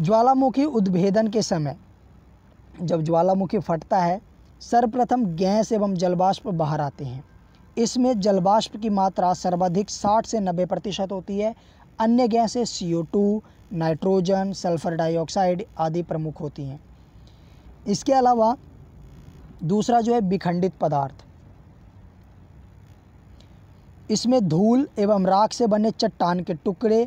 ज्वालामुखी उद्भेदन के समय जब ज्वालामुखी फटता है सर्वप्रथम गैस एवं जलवाष्प बाहर आते हैं इसमें जलवाष्प की मात्रा सर्वाधिक 60 से 90 प्रतिशत होती है अन्य गैसें टू नाइट्रोजन सल्फ़र डाइऑक्साइड आदि प्रमुख होती हैं इसके अलावा दूसरा जो है विखंडित पदार्थ इसमें धूल एवं राख से बने चट्टान के टुकड़े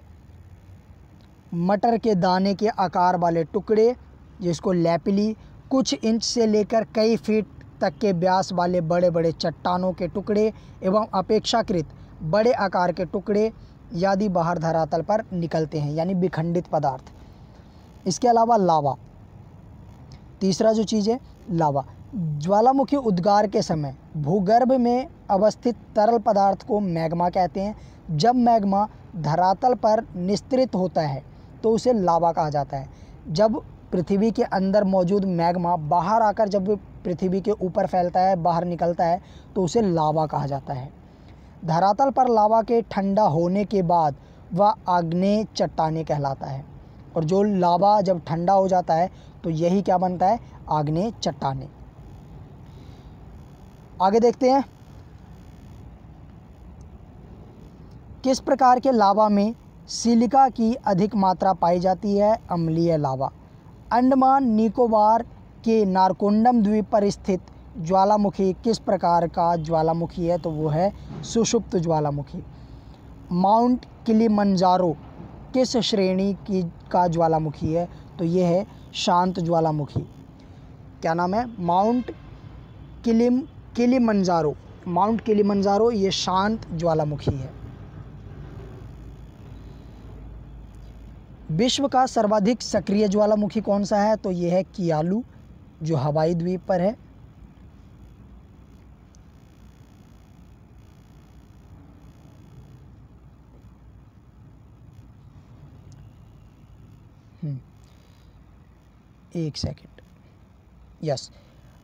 मटर के दाने के आकार वाले टुकड़े जिसको लैपिली कुछ इंच से लेकर कई फीट तक के व्यास वाले बड़े बड़े चट्टानों के टुकड़े एवं अपेक्षाकृत बड़े आकार के टुकड़े यदि बाहर धरातल पर निकलते हैं यानी विखंडित पदार्थ इसके अलावा लावा तीसरा जो चीज़ है लावा ज्वालामुखी उद्गार के समय भूगर्भ में अवस्थित तरल पदार्थ को मैग्मा कहते हैं जब मैग्मा धरातल पर निस्तृत होता है तो उसे लावा कहा जाता है जब पृथ्वी के अंदर मौजूद मैग्मा बाहर आकर जब पृथ्वी के ऊपर फैलता है बाहर निकलता है तो उसे लावा कहा जाता है धरातल पर लावा के ठंडा होने के बाद वह आग्नेय चट्टाने कहलाता है और जो लावा जब ठंडा हो जाता है तो यही क्या बनता है आग्नेय चट्टाने आगे देखते हैं किस प्रकार के लावा में सिलिका की अधिक मात्रा पाई जाती है अम्लीय लावा अंडमान निकोबार के नारकोंडम द्वीप पर स्थित ज्वालामुखी किस प्रकार का ज्वालामुखी है तो वो है सुषुप्त ज्वालामुखी माउंट किलीमंजारो किस श्रेणी की का ज्वालामुखी है तो ये है शांत ज्वालामुखी क्या नाम है माउंट किलिम किलीमंजारो माउंट किलीमंजारो ये शांत ज्वालामुखी है विश्व का सर्वाधिक सक्रिय ज्वालामुखी कौन सा है तो यह है कियालू जो हवाई द्वीप पर है हम्म। एक सेकंड यस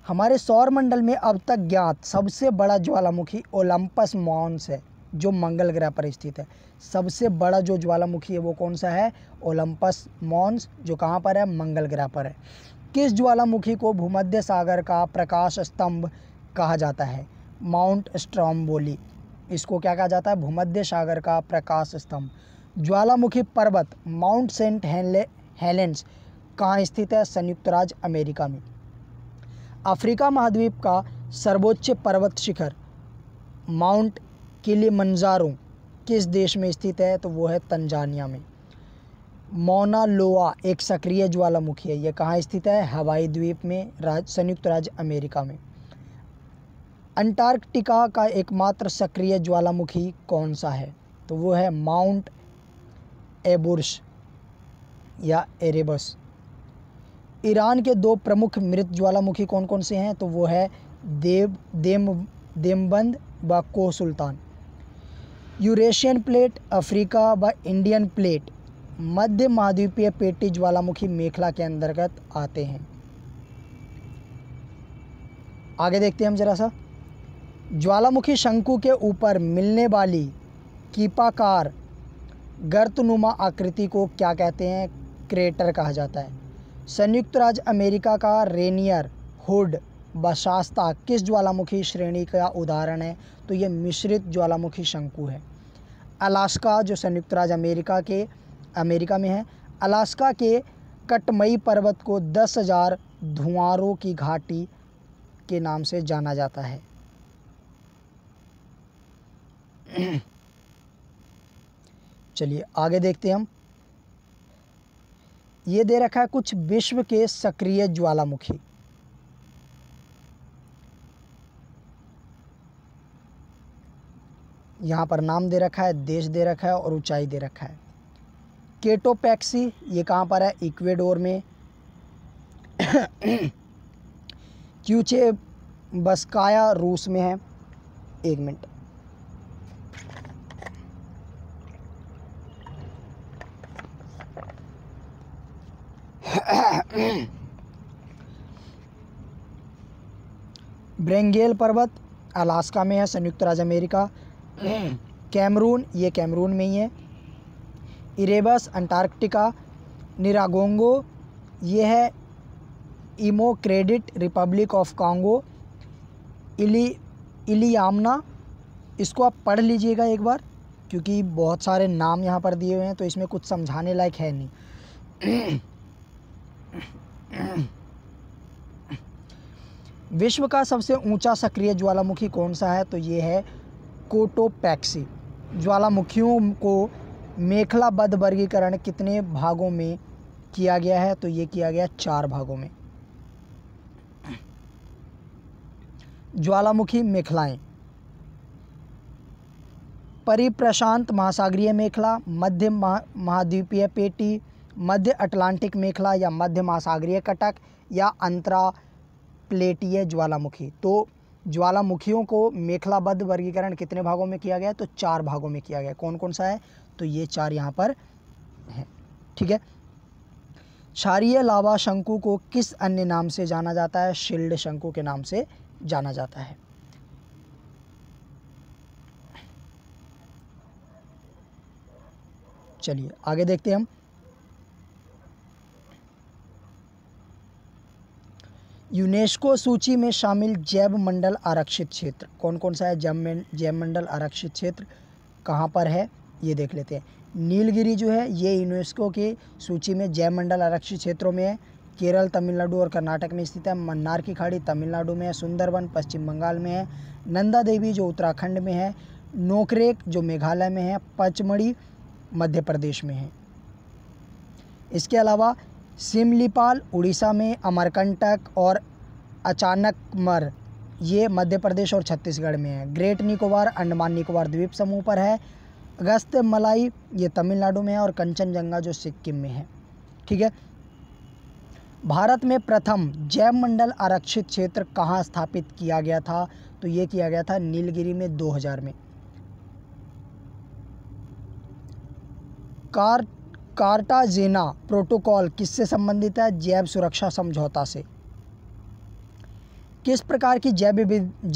हमारे सौर मंडल में अब तक ज्ञात सबसे बड़ा ज्वालामुखी ओलंपस मॉन्स है जो मंगल ग्रह पर स्थित है सबसे बड़ा जो ज्वालामुखी है वो कौन सा है ओलंपस मॉन्स जो कहाँ पर है मंगल ग्रह पर है किस ज्वालामुखी को भूमध्य सागर का प्रकाश स्तंभ कहा जाता है माउंट स्ट्रॉम्बोली इसको क्या कहा जाता है भूमध्य सागर का प्रकाश स्तंभ ज्वालामुखी पर्वत माउंट सेंट हेले हेलेंस कहाँ स्थित है संयुक्त राज्य अमेरिका में अफ्रीका महाद्वीप का सर्वोच्च पर्वत शिखर माउंट किलिमंजारो किस देश में स्थित है तो वो है तंजानिया में मोनालोआ एक सक्रिय ज्वालामुखी है यह कहाँ स्थित है हवाई द्वीप में राज संयुक्त राज्य अमेरिका में अंटार्कटिका का एकमात्र सक्रिय ज्वालामुखी कौन सा है तो वो है माउंट एबुर्श या एरेबस ईरान के दो प्रमुख मृत ज्वालामुखी कौन कौन से हैं तो वो है देव देम देमबंद व को सुल्तान यूरेशियन प्लेट अफ्रीका व इंडियन प्लेट मध्य महाद्वीपीय पेटी ज्वालामुखी मेखला के अंतर्गत आते हैं आगे देखते हैं हम जरा सा ज्वालामुखी शंकु के ऊपर मिलने वाली कीपाकार गर्तनुमा आकृति को क्या कहते हैं क्रेटर कहा जाता है संयुक्त राज्य अमेरिका का रेनियर हुड बशास्ता किस ज्वालामुखी श्रेणी का उदाहरण है तो ये मिश्रित ज्वालामुखी शंकु है अलास्का जो संयुक्त राज्य अमेरिका के अमेरिका में है अलास्का के कटमई पर्वत को दस हज़ार धुआरों की घाटी के नाम से जाना जाता है चलिए आगे देखते हैं हम ये दे रखा है कुछ विश्व के सक्रिय ज्वालामुखी यहाँ पर नाम दे रखा है देश दे रखा है और ऊंचाई दे रखा है केटोपैक्सी ये कहाँ पर है इक्वेडोर में क्यूचे बस्काया रूस में है एक मिनट ब्रेंगेल पर्वत अलास्का में है संयुक्त राज्य अमेरिका कैमरून ये कैमरून में ही है इरेबस अंटार्कटिका निरागोंगो ये है democratic republic of Congo इली इलियामना इसको आप पढ़ लीजिएगा एक बार क्योंकि बहुत सारे नाम यहाँ पर दिए हुए हैं तो इसमें कुछ समझाने लायक है नहीं विश्व का सबसे ऊंचा सक्रिय ज्वालामुखी कौन सा है तो ये है कोटोपैक्सी ज्वालामुखियों को मेखलाबद्ध वर्गीकरण कितने भागों में किया गया है तो ये किया गया चार भागों में ज्वालामुखी मेखलाएं परिप्रशांत महासागरीय मेखला मध्य महाद्वीपीय पेटी मध्य अटलांटिक मेखला या मध्य महासागरीय कटक या अंतरा प्लेटीय ज्वालामुखी तो ज्वालामुखियों को मेखलाबद्ध वर्गीकरण कितने भागों में किया गया तो चार भागों में किया गया कौन कौन सा है तो ये चार यहाँ पर है ठीक है क्षारीय लावा शंकु को किस अन्य नाम से जाना जाता है शिल्ड शंकु के नाम से जाना जाता है चलिए आगे देखते हैं हम यूनेस्को सूची में शामिल जैव मंडल आरक्षित क्षेत्र कौन कौन सा है जैव जैव मंडल आरक्षित क्षेत्र कहाँ पर है ये देख लेते हैं नीलगिरी जो है ये यूनेस्को की सूची में जैव मंडल आरक्षित क्षेत्रों में है केरल तमिलनाडु और कर्नाटक में स्थित है मन्नार की खाड़ी तमिलनाडु में है सुंदरबन पश्चिम बंगाल में है नंदा देवी जो उत्तराखंड में है नोकरेक जो मेघालय में है पचमढ़ी मध्य प्रदेश में है इसके अलावा सिमलीपाल उड़ीसा में अमरकंटक और अचानकमर ये मध्य प्रदेश और छत्तीसगढ़ में है ग्रेट निकोबार अंडमान निकोबार द्वीप समूह पर है अगस्त मलाई ये तमिलनाडु में है और कंचनजंगा जो सिक्किम में है ठीक है भारत में प्रथम जैव मंडल आरक्षित क्षेत्र कहाँ स्थापित किया गया था तो ये किया गया था नीलगिरी में 2000 में कार्ट कार्टाजेना प्रोटोकॉल किससे संबंधित है जैव सुरक्षा समझौता से किस प्रकार की जैव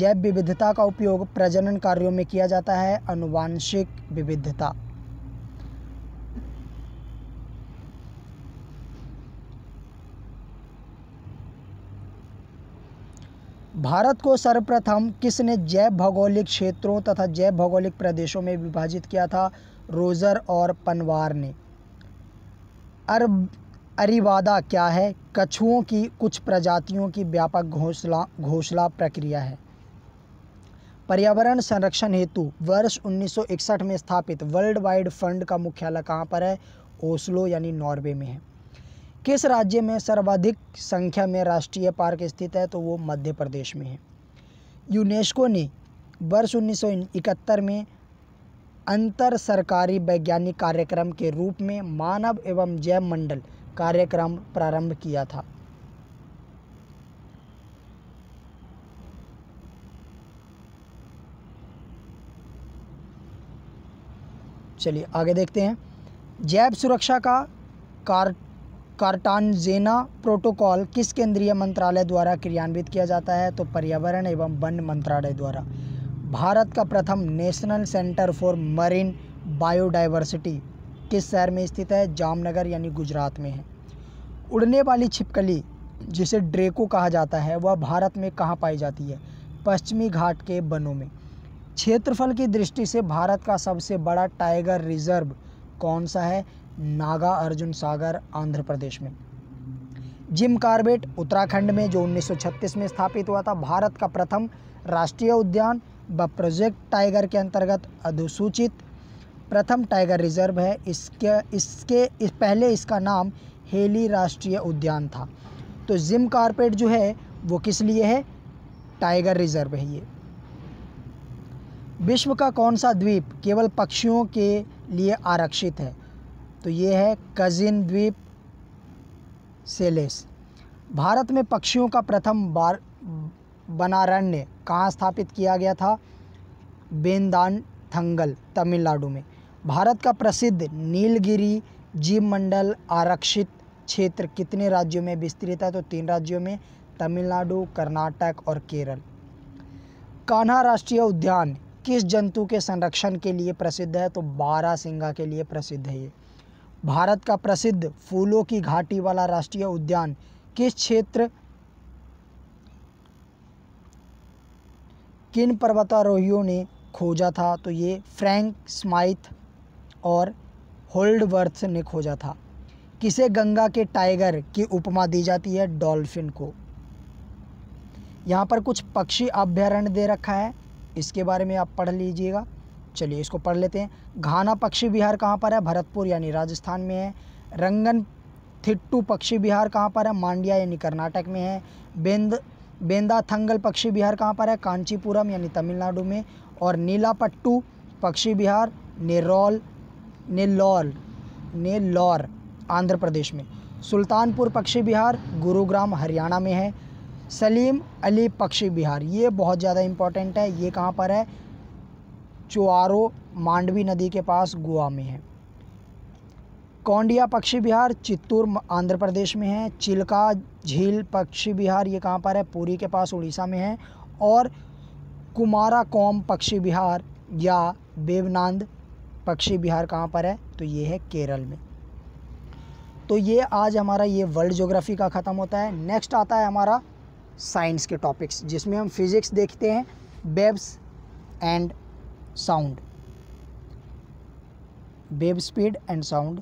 जैव विविधता का उपयोग प्रजनन कार्यों में किया जाता है अनुवांशिक विविधता भारत को सर्वप्रथम किसने जैव भौगोलिक क्षेत्रों तथा जैव भौगोलिक प्रदेशों में विभाजित किया था रोजर और पनवार ने अरब अरिवादा क्या है कछुओं की कुछ प्रजातियों की व्यापक घोषणा घोषणा प्रक्रिया है पर्यावरण संरक्षण हेतु वर्ष 1961 में स्थापित वर्ल्ड वाइड फंड का मुख्यालय कहाँ पर है ओस्लो यानी नॉर्वे में है किस राज्य में सर्वाधिक संख्या में राष्ट्रीय पार्क स्थित है तो वो मध्य प्रदेश में है यूनेस्को ने वर्ष 1971 में अंतर सरकारी वैज्ञानिक कार्यक्रम के रूप में मानव एवं जैव मंडल कार्यक्रम प्रारंभ किया था चलिए आगे देखते हैं जैव सुरक्षा का कार कार्टानजेना प्रोटोकॉल किस केंद्रीय मंत्रालय द्वारा क्रियान्वित किया जाता है तो पर्यावरण एवं वन मंत्रालय द्वारा भारत का प्रथम national centre for marine biodiversity किस शहर में स्थित है जामनगर यानी गुजरात में है उड़ने वाली छिपकली जिसे ड्रेको कहा जाता है वह भारत में कहाँ पाई जाती है पश्चिमी घाट के वनों में क्षेत्रफल की दृष्टि से भारत का सबसे बड़ा टाइगर रिजर्व कौन सा है नागा अर्जुन सागर आंध्र प्रदेश में जिम कार्बेट उत्तराखंड में जो 1936 में स्थापित हुआ था भारत का प्रथम राष्ट्रीय उद्यान व प्रोजेक्ट टाइगर के अंतर्गत अधिसूचित प्रथम टाइगर रिजर्व है इसके इसके इस पहले इसका नाम हेली राष्ट्रीय उद्यान था तो जिम कारपेट जो है वो किस लिए है टाइगर रिजर्व है ये विश्व का कौन सा द्वीप केवल पक्षियों के लिए आरक्षित है तो ये है कजिन द्वीप सेलेस भारत में पक्षियों का प्रथम बार बनारण्य कहाँ स्थापित किया गया था बेंदान थंगल तमिलनाडु में भारत का प्रसिद्ध नीलगिरी जीव मंडल आरक्षित क्षेत्र कितने राज्यों में विस्तृत है तो तीन राज्यों में तमिलनाडु कर्नाटक और केरल कान्हा राष्ट्रीय उद्यान किस जंतु के संरक्षण के लिए प्रसिद्ध है तो बारा सिंगा के लिए प्रसिद्ध है ये भारत का प्रसिद्ध फूलों की घाटी वाला राष्ट्रीय उद्यान किस क्षेत्र किन पर्वतारोहियों ने खोजा था तो ये फ्रैंक स्माइथ और होल्डवर्थ ने खोजा था किसे गंगा के टाइगर की उपमा दी जाती है डॉल्फिन को यहाँ पर कुछ पक्षी अभ्यारण्य दे रखा है इसके बारे में आप पढ़ लीजिएगा चलिए इसको पढ़ लेते हैं घाना पक्षी विहार कहाँ पर है भरतपुर यानी राजस्थान में है रंगन थिट्टू पक्षी विहार कहाँ पर है मांड्या यानी कर्नाटक में है बेंद बेंदा थंगल पक्षी विहार कहाँ पर है कांचीपुरम यानी तमिलनाडु में और नीलापट्टू पक्षी विहार नेरौल नेल्लौर नेल्लौर आंध्र प्रदेश में सुल्तानपुर पक्षी विहार गुरुग्राम हरियाणा में है सलीम अली पक्षी विहार ये बहुत ज़्यादा इम्पॉर्टेंट है ये कहाँ पर है चुआरो मांडवी नदी के पास गोवा में है कौंडिया पक्षी विहार चित्तूर आंध्र प्रदेश में है चिल्का झील पक्षी विहार ये कहाँ पर है पुरी के पास उड़ीसा में है और कुमारा कौम पक्षी विहार या बेवनांद पक्षी विहार कहाँ पर है तो ये है केरल में तो ये आज हमारा ये वर्ल्ड जोग्राफ़ी का ख़त्म होता है नेक्स्ट आता है हमारा साइंस के टॉपिक्स जिसमें हम फिज़िक्स देखते हैं waves and sound wave speed and sound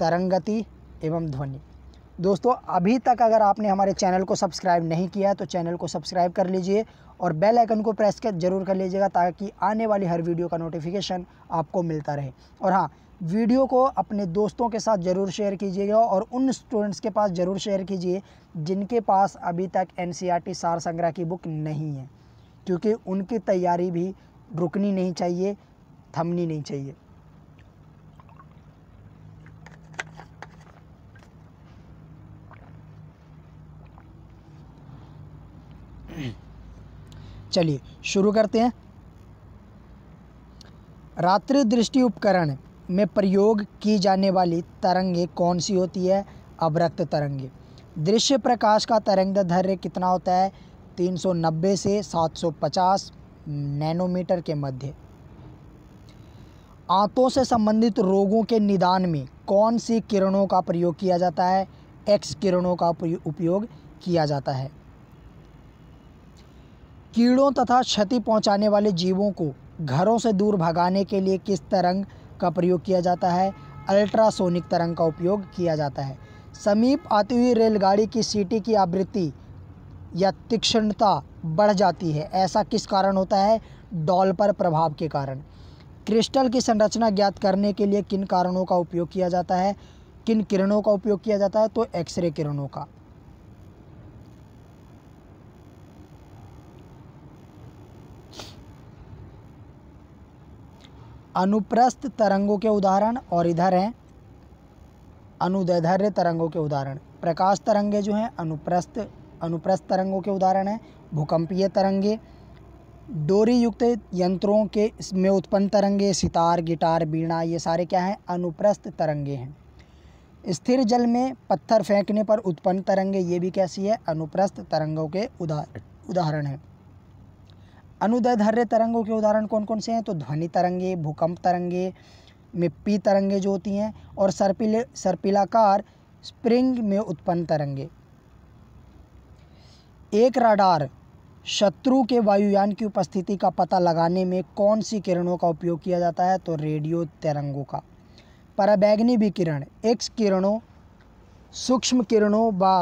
तरंगति एवं ध्वनि दोस्तों अभी तक अगर आपने हमारे चैनल को सब्सक्राइब नहीं किया है तो चैनल को सब्सक्राइब कर लीजिए और बेल आइकन को प्रेस कर जरूर कर लीजिएगा ताकि आने वाली हर वीडियो का नोटिफिकेशन आपको मिलता रहे और हाँ वीडियो को अपने दोस्तों के साथ ज़रूर शेयर कीजिएगा और उन स्टूडेंट्स के पास ज़रूर शेयर कीजिए जिनके पास अभी तक एन e सार संग्रह की बुक नहीं है क्योंकि उनकी तैयारी भी रुकनी नहीं चाहिए थमनी नहीं चाहिए चलिए शुरू करते हैं रात्रि दृष्टि उपकरण में प्रयोग की जाने वाली तरंगे कौन सी होती है अवरक्त तरंगे दृश्य प्रकाश का तरंग धैर्य कितना होता है 390 से 750 नैनोमीटर के मध्य आंतों से संबंधित रोगों के निदान में कौन सी किरणों का प्रयोग किया जाता है एक्स किरणों का उपयोग किया जाता है कीड़ों तथा क्षति पहुंचाने वाले जीवों को घरों से दूर भगाने के लिए किस तरंग का प्रयोग किया जाता है अल्ट्रासोनिक तरंग का उपयोग किया जाता है समीप आती हुई रेलगाड़ी की सीटी की आवृत्ति या तीक्ष्णता बढ़ जाती है ऐसा किस कारण होता है डॉल पर प्रभाव के कारण क्रिस्टल की संरचना ज्ञात करने के लिए किन कारणों का उपयोग किया जाता है किन किरणों का उपयोग किया जाता है तो एक्सरे किरणों का अनुप्रस्थ तरंगों के उदाहरण और इधर हैं अनुदैर्ध्य तरंगों के उदाहरण प्रकाश तरंगे जो हैं अनुप्रस्थ अनुप्रस्थ तरंगों के उदाहरण हैं भूकंपीय तरंगे डोरी युक्त यंत्रों के इसमें उत्पन्न तरंगे सितार गिटार बीणा ये सारे क्या हैं अनुप्रस्थ तरंगे हैं स्थिर जल में पत्थर फेंकने पर उत्पन्न तरंगे ये भी कैसी है अनुप्रस्थ तरंगों के उदाहरण उदाहरण हैं अनुदैर्ध्य तरंगों के उदाहरण कौन कौन से हैं तो ध्वनि तरंगे भूकंप तरंगे मिप्पी तरंगे जो होती हैं और सर्पिले सर्पिलाकार स्प्रिंग में उत्पन्न तरंगे एक राडार शत्रु के वायुयान की उपस्थिति का पता लगाने में कौन सी किरणों का उपयोग किया जाता है तो रेडियो तरंगों का पराबैग्नि विकिरण एक्स किरणों सूक्ष्म किरणों व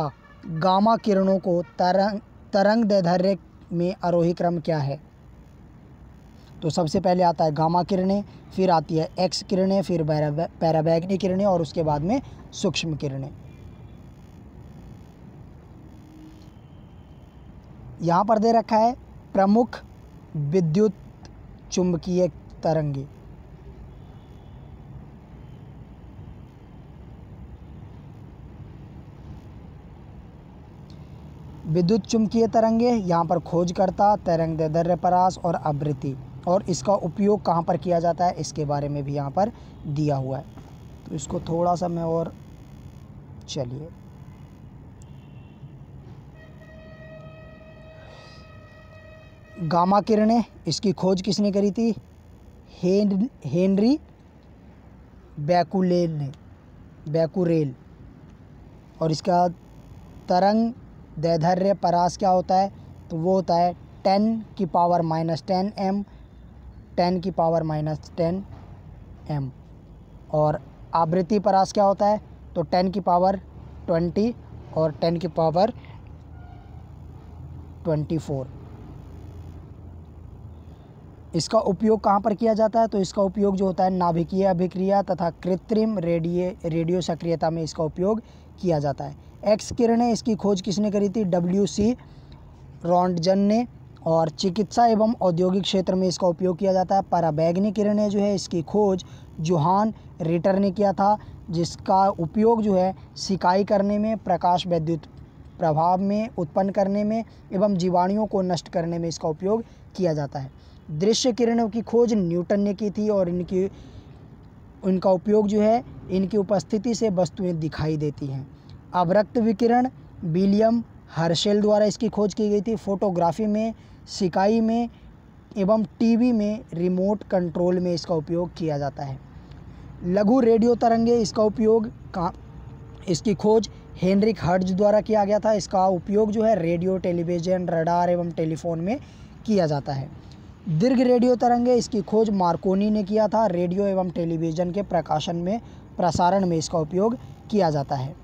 गामा किरणों को तरंग तरंग दैधर्य में आरोही क्रम क्या है तो सबसे पहले आता है गामा किरणें फिर आती है एक्स किरणें फिर पैराबैग्नी किरणें और उसके बाद में सूक्ष्म किरणें यहाँ पर दे रखा है प्रमुख विद्युत चुंबकीय तरंगे विद्युत चुंबकीय तरंगे यहाँ पर खोजकर्ता तरंग दर्परास और आवृत्ति और इसका उपयोग कहाँ पर किया जाता है इसके बारे में भी यहाँ पर दिया हुआ है तो इसको थोड़ा सा मैं और चलिए गामा किरणें इसकी खोज किसने करी थी हेन, हेनरी बैकुलेल ने बैकुरेल और इसका तरंग दैधर्य परास क्या होता है तो वो होता है टेन की power minus ten M ten की पावर माइनस टेन एम और आवृत्ति परास क्या होता है तो टेन की पावर ट्वेंटी और टेन की पावर ट्वेंटी फोर इसका उपयोग कहाँ पर किया जाता है तो इसका उपयोग जो होता है नाभिकीय अभिक्रिया तथा कृत्रिम रेडिए रेडियो सक्रियता में इसका उपयोग किया जाता है एक्स किरणें इसकी खोज किसने करी थी डब्ल्यू सी रॉन्डजन ने और चिकित्सा एवं औद्योगिक क्षेत्र में इसका उपयोग किया जाता है पराबैगनी किरणें जो है इसकी खोज जोहान रिटर ने किया था जिसका उपयोग जो है सिकाई करने में प्रकाश वैद्युत प्रभाव में उत्पन्न करने में एवं जीवाणुओं को नष्ट करने में इसका उपयोग किया जाता है दृश्य किरणों की खोज न्यूटन ने की थी और इनकी इनका उपयोग जो है इनकी उपस्थिति से वस्तुएं दिखाई देती हैं अवरक्त विकिरण विलियम हर्शेल द्वारा इसकी खोज की गई थी फोटोग्राफी में सिकाई में एवं टीवी में रिमोट कंट्रोल में इसका उपयोग किया जाता है लघु रेडियो तरंगे इसका उपयोग का इसकी खोज हेनरिक हर्ज द्वारा किया गया था इसका उपयोग जो है रेडियो टेलीविज़न रडार एवं टेलीफोन में किया जाता है दीर्घ रेडियो तरंगे इसकी खोज मार्कोनी ने किया था रेडियो एवं टेलीविज़न के प्रकाशन में प्रसारण में इसका उपयोग किया जाता है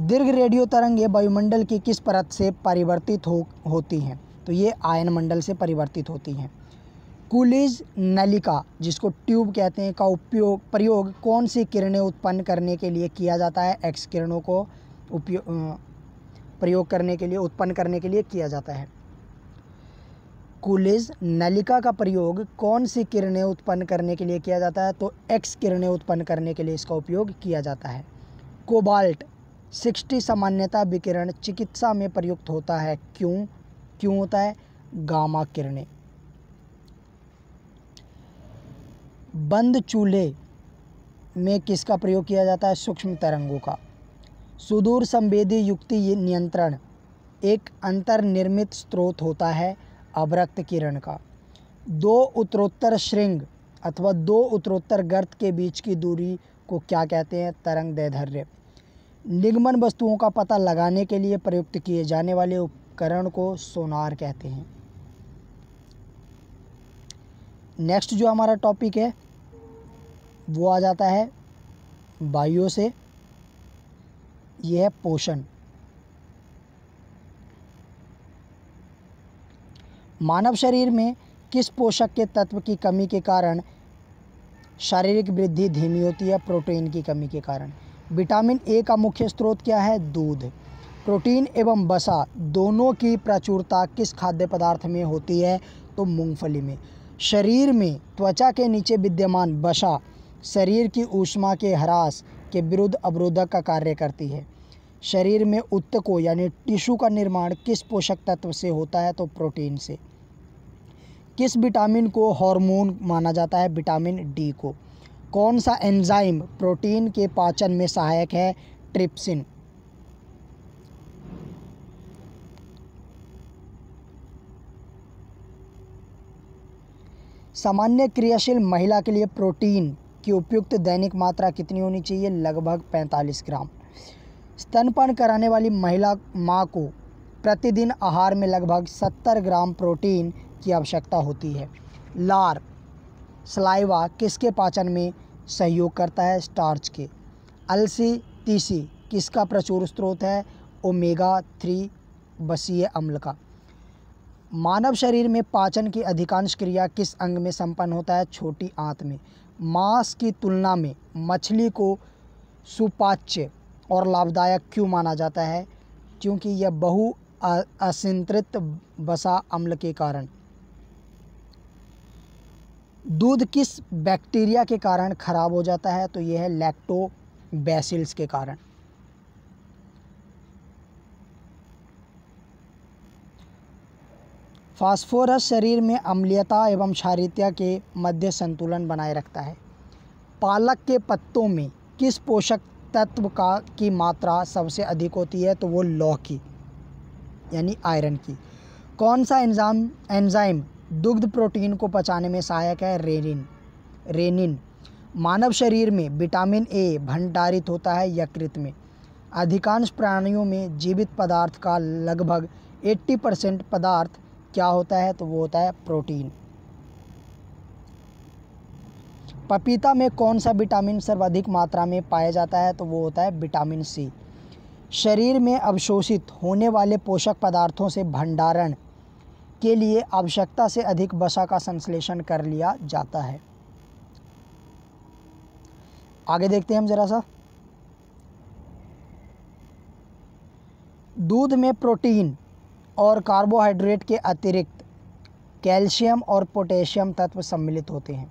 दीर्घ रेडियो ये वायुमंडल की किस परत से परिवर्तित हो होती हैं तो ये आयन मंडल से परिवर्तित होती हैं कुलिज नलिका जिसको ट्यूब कहते हैं का उपयोग प्रयोग कौन सी किरणें उत्पन्न करने के लिए किया जाता है एक्स किरणों को उपयोग प्रयोग करने के लिए उत्पन्न करने के लिए किया जाता है कुलिज नलिका का प्रयोग कौन सी किरणें उत्पन्न करने के लिए किया जाता है तो एक्स किरणें उत्पन्न करने के लिए इसका उपयोग किया जाता है कोबाल्ट सिक्सटी सामान्यता विकिरण चिकित्सा में प्रयुक्त होता है क्यों क्यों होता है गामा किरणें बंद चूल्हे में किसका प्रयोग किया जाता है सूक्ष्म तरंगों का सुदूर संवेदी युक्ति नियंत्रण एक अंतर्निर्मित स्रोत होता है अवरक्त किरण का दो उत्तरोत्तर श्रृंग अथवा दो उत्तरोत्तर गर्त के बीच की दूरी को क्या कहते हैं तरंग दैधर्य निगमन वस्तुओं का पता लगाने के लिए प्रयुक्त किए जाने वाले उपकरण को सोनार कहते हैं नेक्स्ट जो हमारा टॉपिक है वो आ जाता है बायो से यह है पोषण मानव शरीर में किस पोषक के तत्व की कमी के कारण शारीरिक वृद्धि धीमी होती है प्रोटीन की कमी के कारण विटामिन ए का मुख्य स्रोत क्या है दूध प्रोटीन एवं बसा दोनों की प्रचुरता किस खाद्य पदार्थ में होती है तो मूंगफली में शरीर में त्वचा के नीचे विद्यमान बसा शरीर की ऊष्मा के ह्रास के विरुद्ध अवरोधक का कार्य करती है शरीर में उत्तकों यानी टिश्यू का निर्माण किस पोषक तत्व से होता है तो प्रोटीन से किस विटामिन को हार्मोन माना जाता है विटामिन डी को कौन सा एंजाइम प्रोटीन के पाचन में सहायक है ट्रिप्सिन सामान्य क्रियाशील महिला के लिए प्रोटीन की उपयुक्त दैनिक मात्रा कितनी होनी चाहिए लगभग 45 ग्राम स्तनपान कराने वाली महिला माँ को प्रतिदिन आहार में लगभग 70 ग्राम प्रोटीन की आवश्यकता होती है लार सलाइवा किसके पाचन में सहयोग करता है स्टार्च के अलसी तीसी किसका प्रचुर स्रोत है ओमेगा थ्री बसीय अम्ल का मानव शरीर में पाचन की अधिकांश क्रिया किस अंग में संपन्न होता है छोटी आंत में मांस की तुलना में मछली को सुपाच्य और लाभदायक क्यों माना जाता है क्योंकि यह बहु असंतृत बसा अम्ल के कारण दूध किस बैक्टीरिया के कारण ख़राब हो जाता है तो यह है लैक्टो बैसिल्स के कारण फास्फोरस शरीर में अम्लीयता एवं क्षारित्या के मध्य संतुलन बनाए रखता है पालक के पत्तों में किस पोषक तत्व का की मात्रा सबसे अधिक होती है तो वो लौह की यानी आयरन की कौन सा एंजाम एंजाइम दुग्ध प्रोटीन को पचाने में सहायक है रेनिन रेनिन मानव शरीर में विटामिन ए भंडारित होता है यकृत में अधिकांश प्राणियों में जीवित पदार्थ का लगभग 80 परसेंट पदार्थ क्या होता है तो वो होता है प्रोटीन पपीता में कौन सा विटामिन सर्वाधिक मात्रा में पाया जाता है तो वो होता है विटामिन सी शरीर में अवशोषित होने वाले पोषक पदार्थों से भंडारण के लिए आवश्यकता से अधिक बसा का संश्लेषण कर लिया जाता है आगे देखते हैं हम ज़रा सा दूध में प्रोटीन और कार्बोहाइड्रेट के अतिरिक्त कैल्शियम और पोटेशियम तत्व सम्मिलित होते हैं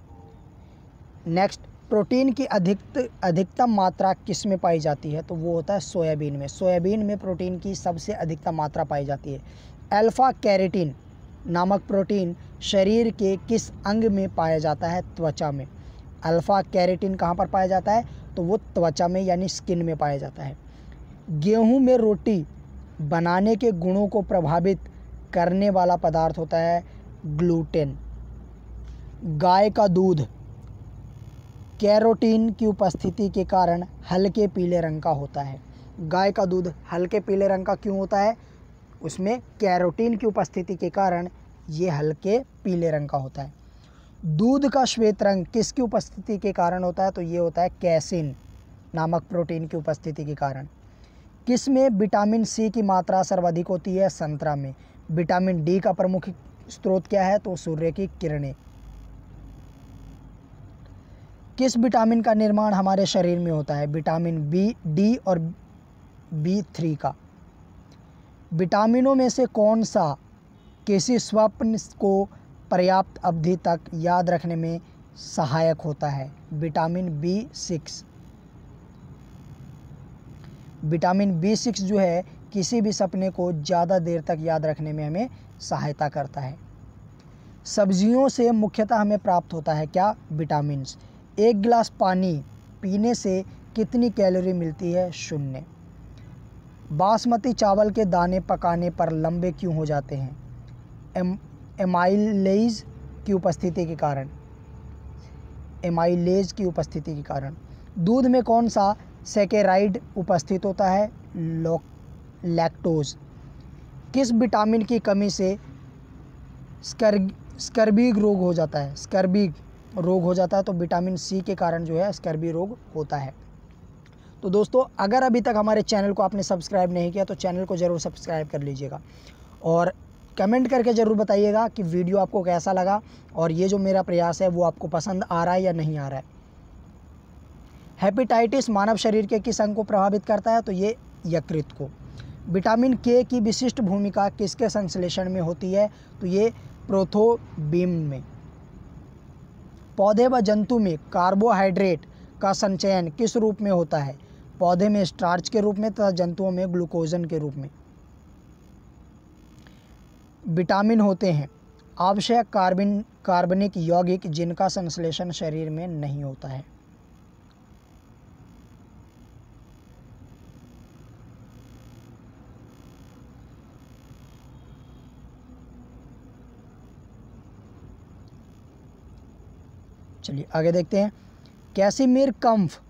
नेक्स्ट प्रोटीन की अधिक अधिकतम मात्रा किस में पाई जाती है तो वो होता है सोयाबीन में सोयाबीन में प्रोटीन की सबसे अधिकतम मात्रा पाई जाती है अल्फ़ा कैरेटीन नामक प्रोटीन शरीर के किस अंग में पाया जाता है त्वचा में अल्फ़ा कैरेटिन कहाँ पर पाया जाता है तो वो त्वचा में यानी स्किन में पाया जाता है गेहूं में रोटी बनाने के गुणों को प्रभावित करने वाला पदार्थ होता है ग्लूटेन गाय का दूध कैरोटीन की उपस्थिति के कारण हल्के पीले रंग का होता है गाय का दूध हल्के पीले रंग का क्यों होता है उसमें कैरोटीन की उपस्थिति के कारण ये हल्के पीले रंग का होता है दूध का श्वेत रंग किसकी उपस्थिति के कारण होता है तो ये होता है कैसिन नामक प्रोटीन की उपस्थिति के कारण किस में विटामिन सी की मात्रा सर्वाधिक होती है संतरा में विटामिन डी का प्रमुख स्रोत क्या है तो सूर्य की किरणें किस विटामिन का निर्माण हमारे शरीर में होता है विटामिन बी डी और बी थ्री का विटामिनों में से कौन सा किसी स्वप्न को पर्याप्त अवधि तक याद रखने में सहायक होता है vitamin B six vitamin B six जो है किसी भी सपने को ज़्यादा देर तक याद रखने में हमें सहायता करता है सब्जियों से मुख्यतः हमें प्राप्त होता है क्या विटामिन एक गिलास पानी पीने से कितनी कैलोरी मिलती है शून्य बासमती चावल के दाने पकाने पर लंबे क्यों हो जाते हैं एम एमाइलेज की उपस्थिति के कारण एमाइलेज की उपस्थिति के कारण दूध में कौन सा सेकेराइड उपस्थित होता है लैक्टोज किस विटामिन की कमी से स्कर्ग स्कर्बिक रोग हो जाता है स्कर्बिक रोग हो जाता है तो विटामिन सी के कारण जो है स्कर्बी रोग होता है तो दोस्तों अगर अभी तक हमारे चैनल को आपने सब्सक्राइब नहीं किया तो चैनल को ज़रूर सब्सक्राइब कर लीजिएगा और कमेंट करके ज़रूर बताइएगा कि वीडियो आपको कैसा लगा और ये जो मेरा प्रयास है वो आपको पसंद आ रहा है या नहीं आ रहा है हेपेटाइटिस मानव शरीर के किस अंग को प्रभावित करता है तो ये यकृत को विटामिन के की विशिष्ट भूमिका किसके संश्लेषण में होती है तो ये प्रोथोबीम में पौधे व जंतु में कार्बोहाइड्रेट का संचयन किस रूप में होता है पौधे में स्टार्च के रूप में तथा जंतुओं में ग्लूकोजन के रूप में विटामिन होते हैं आवश्यक कार्बन कार्बनिक यौगिक जिनका संश्लेषण शरीर में नहीं होता है चलिए आगे देखते हैं कैसीमिर कम्फ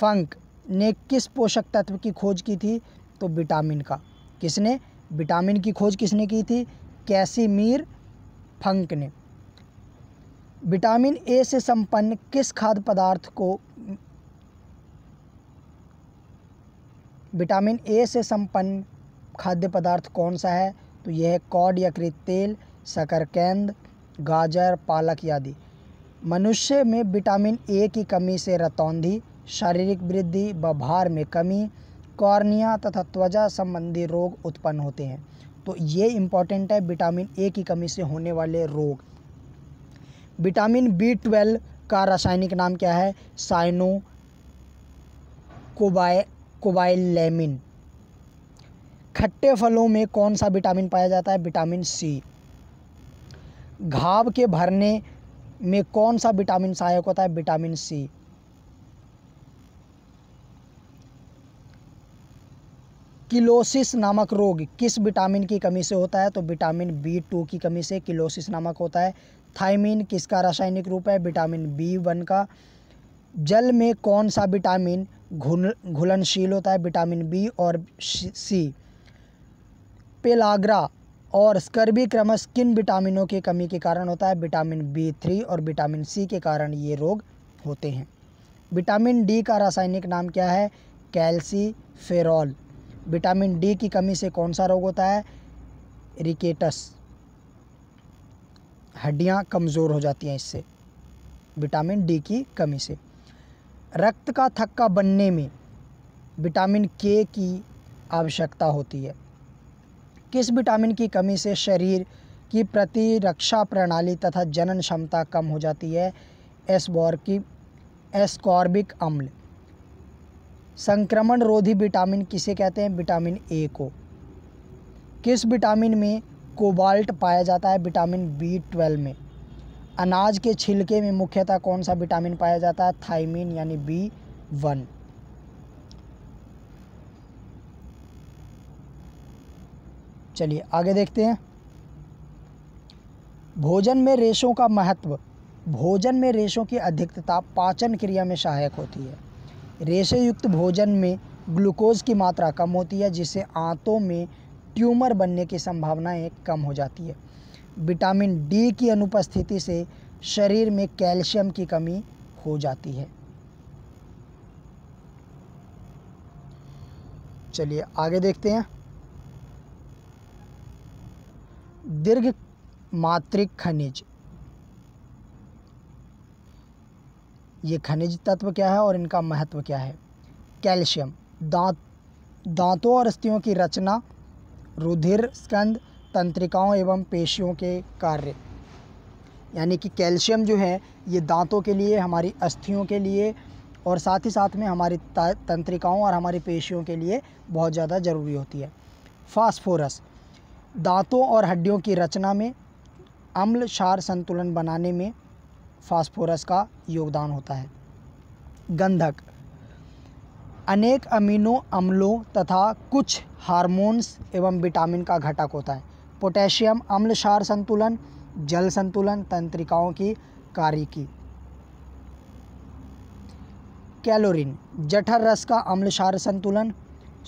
फंक ने किस पोषक तत्व की खोज की थी तो विटामिन का किसने विटामिन की खोज किसने की थी कैसीमीर फंक ने विटामिन ए से संपन्न किस खाद्य पदार्थ को विटामिन ए से संपन्न खाद्य पदार्थ कौन सा है तो यह है कॉड यकृत तेल शकरकंद गाजर पालक आदि मनुष्य में विटामिन ए की कमी से रतौंधी शारीरिक वृद्धि व भार में कमी कॉर्निया तथा त्वचा संबंधी रोग उत्पन्न होते हैं तो ये इम्पॉर्टेंट है विटामिन ए की कमी से होने वाले रोग विटामिन बी ट्वेल्व का रासायनिक नाम क्या है साइनो कोबाइलेमिन खट्टे फलों में कौन सा विटामिन पाया जाता है विटामिन सी घाव के भरने में कौन सा विटामिन सहायक होता है विटामिन सी किलोसिस नामक रोग किस विटामिन की कमी से होता है तो विटामिन बी टू की कमी से किलोसिस नामक होता है थाइमिन किसका रासायनिक रूप है विटामिन बी वन का जल में कौन सा विटामिन घुल घुलनशील होता है विटामिन बी और सी पेलाग्रा और स्कर्बी क्रमश किन विटामिनों की कमी के कारण होता है विटामिन बी थ्री और विटामिन सी के कारण ये रोग होते हैं विटामिन डी का रासायनिक नाम क्या है कैल्सी फेरॉल विटामिन डी की कमी से कौन सा रोग होता है रिकेटस हड्डियाँ कमज़ोर हो जाती हैं इससे विटामिन डी की कमी से रक्त का थक्का बनने में विटामिन के की आवश्यकता होती है किस विटामिन की कमी से शरीर की प्रतिरक्षा प्रणाली तथा जनन क्षमता कम हो जाती है एसबॉर की एस्कॉर्बिक अम्ल संक्रमण रोधी विटामिन किसे कहते हैं विटामिन ए को किस विटामिन में कोबाल्ट पाया जाता है विटामिन बी ट्वेल्व में अनाज के छिलके में मुख्यतः कौन सा विटामिन पाया जाता है थाइमिन यानी बी वन चलिए आगे देखते हैं भोजन में रेशों का महत्व भोजन में रेशों की अधिकता पाचन क्रिया में सहायक होती है रेशेयुक्त भोजन में ग्लूकोज की मात्रा कम होती है जिससे आंतों में ट्यूमर बनने की संभावनाएं कम हो जाती है विटामिन डी की अनुपस्थिति से शरीर में कैल्शियम की कमी हो जाती है चलिए आगे देखते हैं दीर्घ मात्रिक खनिज ये खनिज तत्व क्या है और इनका महत्व क्या है कैल्शियम दांत दांतों और अस्थियों की रचना रुधिर स्कंद तंत्रिकाओं एवं पेशियों के कार्य यानी कि कैल्शियम जो है ये दांतों के लिए हमारी अस्थियों के लिए और साथ ही साथ में हमारी तंत्रिकाओं और हमारी पेशियों के लिए बहुत ज़्यादा ज़रूरी होती है फास्फोरस दांतों और हड्डियों की रचना में अम्ल क्षार संतुलन बनाने में फास्फोरस का योगदान होता है गंधक अनेक अमीनो अम्लों तथा कुछ हार्मोन्स एवं विटामिन का घटक होता है पोटेशियम अम्ल क्षार संतुलन जल संतुलन तंत्रिकाओं की कार्य की कैलोरिन जठर रस का अम्ल क्षार संतुलन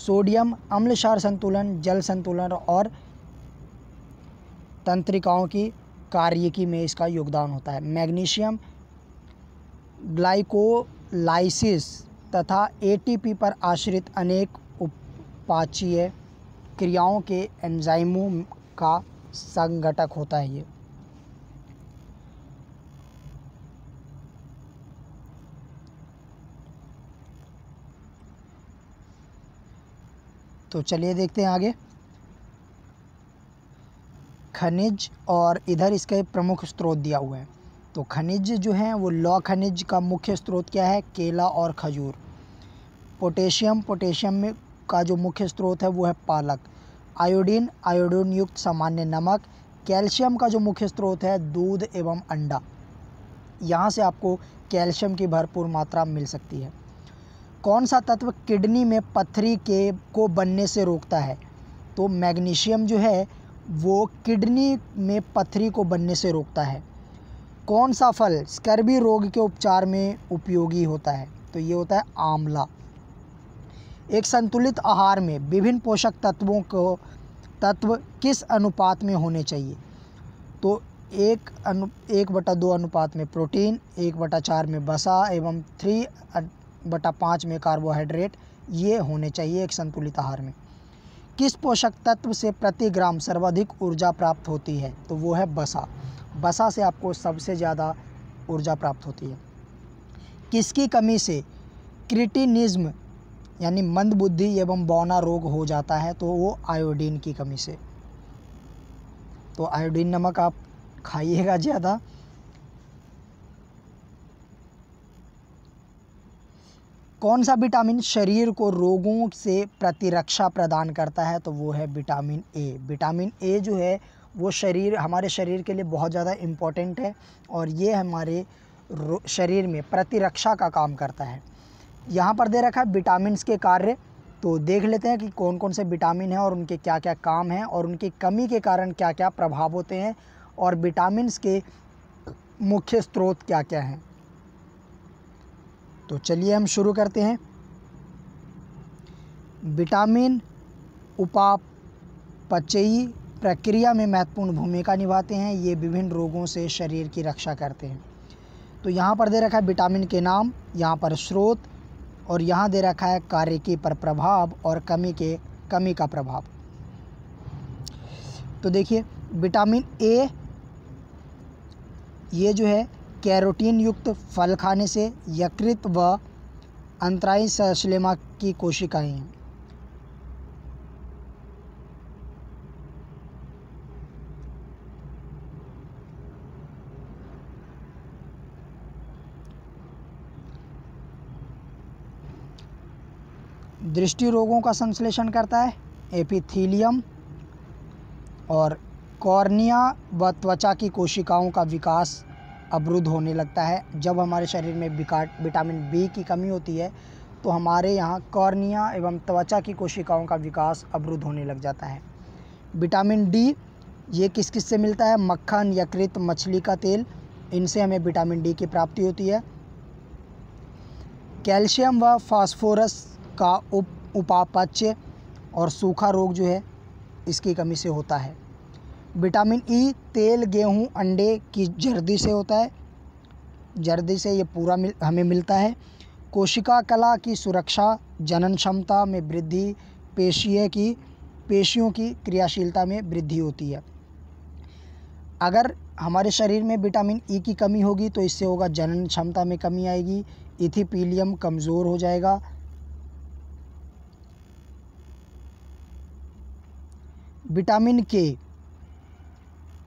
सोडियम अम्ल क्षार संतुलन जल संतुलन और तंत्रिकाओं की कार्य की में इसका योगदान होता है मैग्नीशियम ग्लाइकोलाइसिस तथा एटीपी पर आश्रित अनेक उपाचीय क्रियाओं के एंजाइमों का संगठक होता है ये तो चलिए देखते हैं आगे खनिज और इधर इसके प्रमुख स्रोत दिया हुआ है तो खनिज जो है वो लौह खनिज का मुख्य स्रोत क्या है केला और खजूर पोटेशियम पोटेशियम में का जो मुख्य स्रोत है वो है पालक आयोडीन आयोडीन युक्त सामान्य नमक कैल्शियम का जो मुख्य स्रोत है दूध एवं अंडा यहाँ से आपको कैल्शियम की भरपूर मात्रा मिल सकती है कौन सा तत्व किडनी में पत्थरी के को बनने से रोकता है तो मैग्नीशियम जो है वो किडनी में पथरी को बनने से रोकता है कौन सा फल स्कर्बी रोग के उपचार में उपयोगी होता है तो ये होता है आंवला एक संतुलित आहार में विभिन्न पोषक तत्वों को तत्व किस अनुपात में होने चाहिए तो एक अनु एक बटा दो अनुपात में प्रोटीन एक बटा चार में बसा एवं थ्री बटा पाँच में कार्बोहाइड्रेट ये होने चाहिए एक संतुलित आहार में किस पोषक तत्व से प्रति ग्राम सर्वाधिक ऊर्जा प्राप्त होती है तो वो है बसा बसा से आपको सबसे ज़्यादा ऊर्जा प्राप्त होती है किसकी कमी से क्रिटिनिज्म यानी मंदबुद्धि एवं बौना रोग हो जाता है तो वो आयोडीन की कमी से तो आयोडीन नमक आप खाइएगा ज़्यादा कौन सा विटामिन शरीर को रोगों से प्रतिरक्षा प्रदान करता है तो वो है विटामिन ए विटामिन ए जो है वो शरीर हमारे शरीर के लिए बहुत ज़्यादा इम्पॉर्टेंट है और ये हमारे शरीर में प्रतिरक्षा का काम करता है यहाँ पर दे रखा है विटामिन के कार्य तो देख लेते हैं कि कौन कौन से विटामिन हैं और उनके क्या क्या काम हैं और उनकी कमी के कारण क्या क्या प्रभाव होते हैं और विटामिन के मुख्य स्रोत क्या क्या हैं तो चलिए हम शुरू करते हैं विटामिन उपापचयी प्रक्रिया में महत्वपूर्ण भूमिका निभाते हैं ये विभिन्न रोगों से शरीर की रक्षा करते हैं तो यहाँ पर दे रखा है विटामिन के नाम यहाँ पर स्रोत और यहाँ दे रखा है कार्य की पर प्रभाव और कमी के कमी का प्रभाव तो देखिए विटामिन ए ये जो है कैरोटीन युक्त फल खाने से यकृत व अंतराई सलेमा की कोशिकाएं दृष्टि रोगों का संश्लेषण करता है एपिथीलियम और कॉर्निया व त्वचा की कोशिकाओं का विकास अवरुद्ध होने लगता है जब हमारे शरीर में विटामिन बी की कमी होती है तो हमारे यहाँ कॉर्निया एवं त्वचा की कोशिकाओं का विकास अवरुद्ध होने लग जाता है विटामिन डी ये किस किस से मिलता है मक्खन यकृत मछली का तेल इनसे हमें विटामिन डी की प्राप्ति होती है कैल्शियम व फास्फोरस का उप उपापच्य और सूखा रोग जो है इसकी कमी से होता है विटामिन ई e, तेल गेहूं अंडे की जर्दी से होता है जर्दी से ये पूरा मिल, हमें मिलता है कोशिका कला की सुरक्षा जनन क्षमता में वृद्धि पेशीय की पेशियों की क्रियाशीलता में वृद्धि होती है अगर हमारे शरीर में विटामिन ई e की कमी होगी तो इससे होगा जनन क्षमता में कमी आएगी इथिपीलियम कमज़ोर हो जाएगा विटामिन के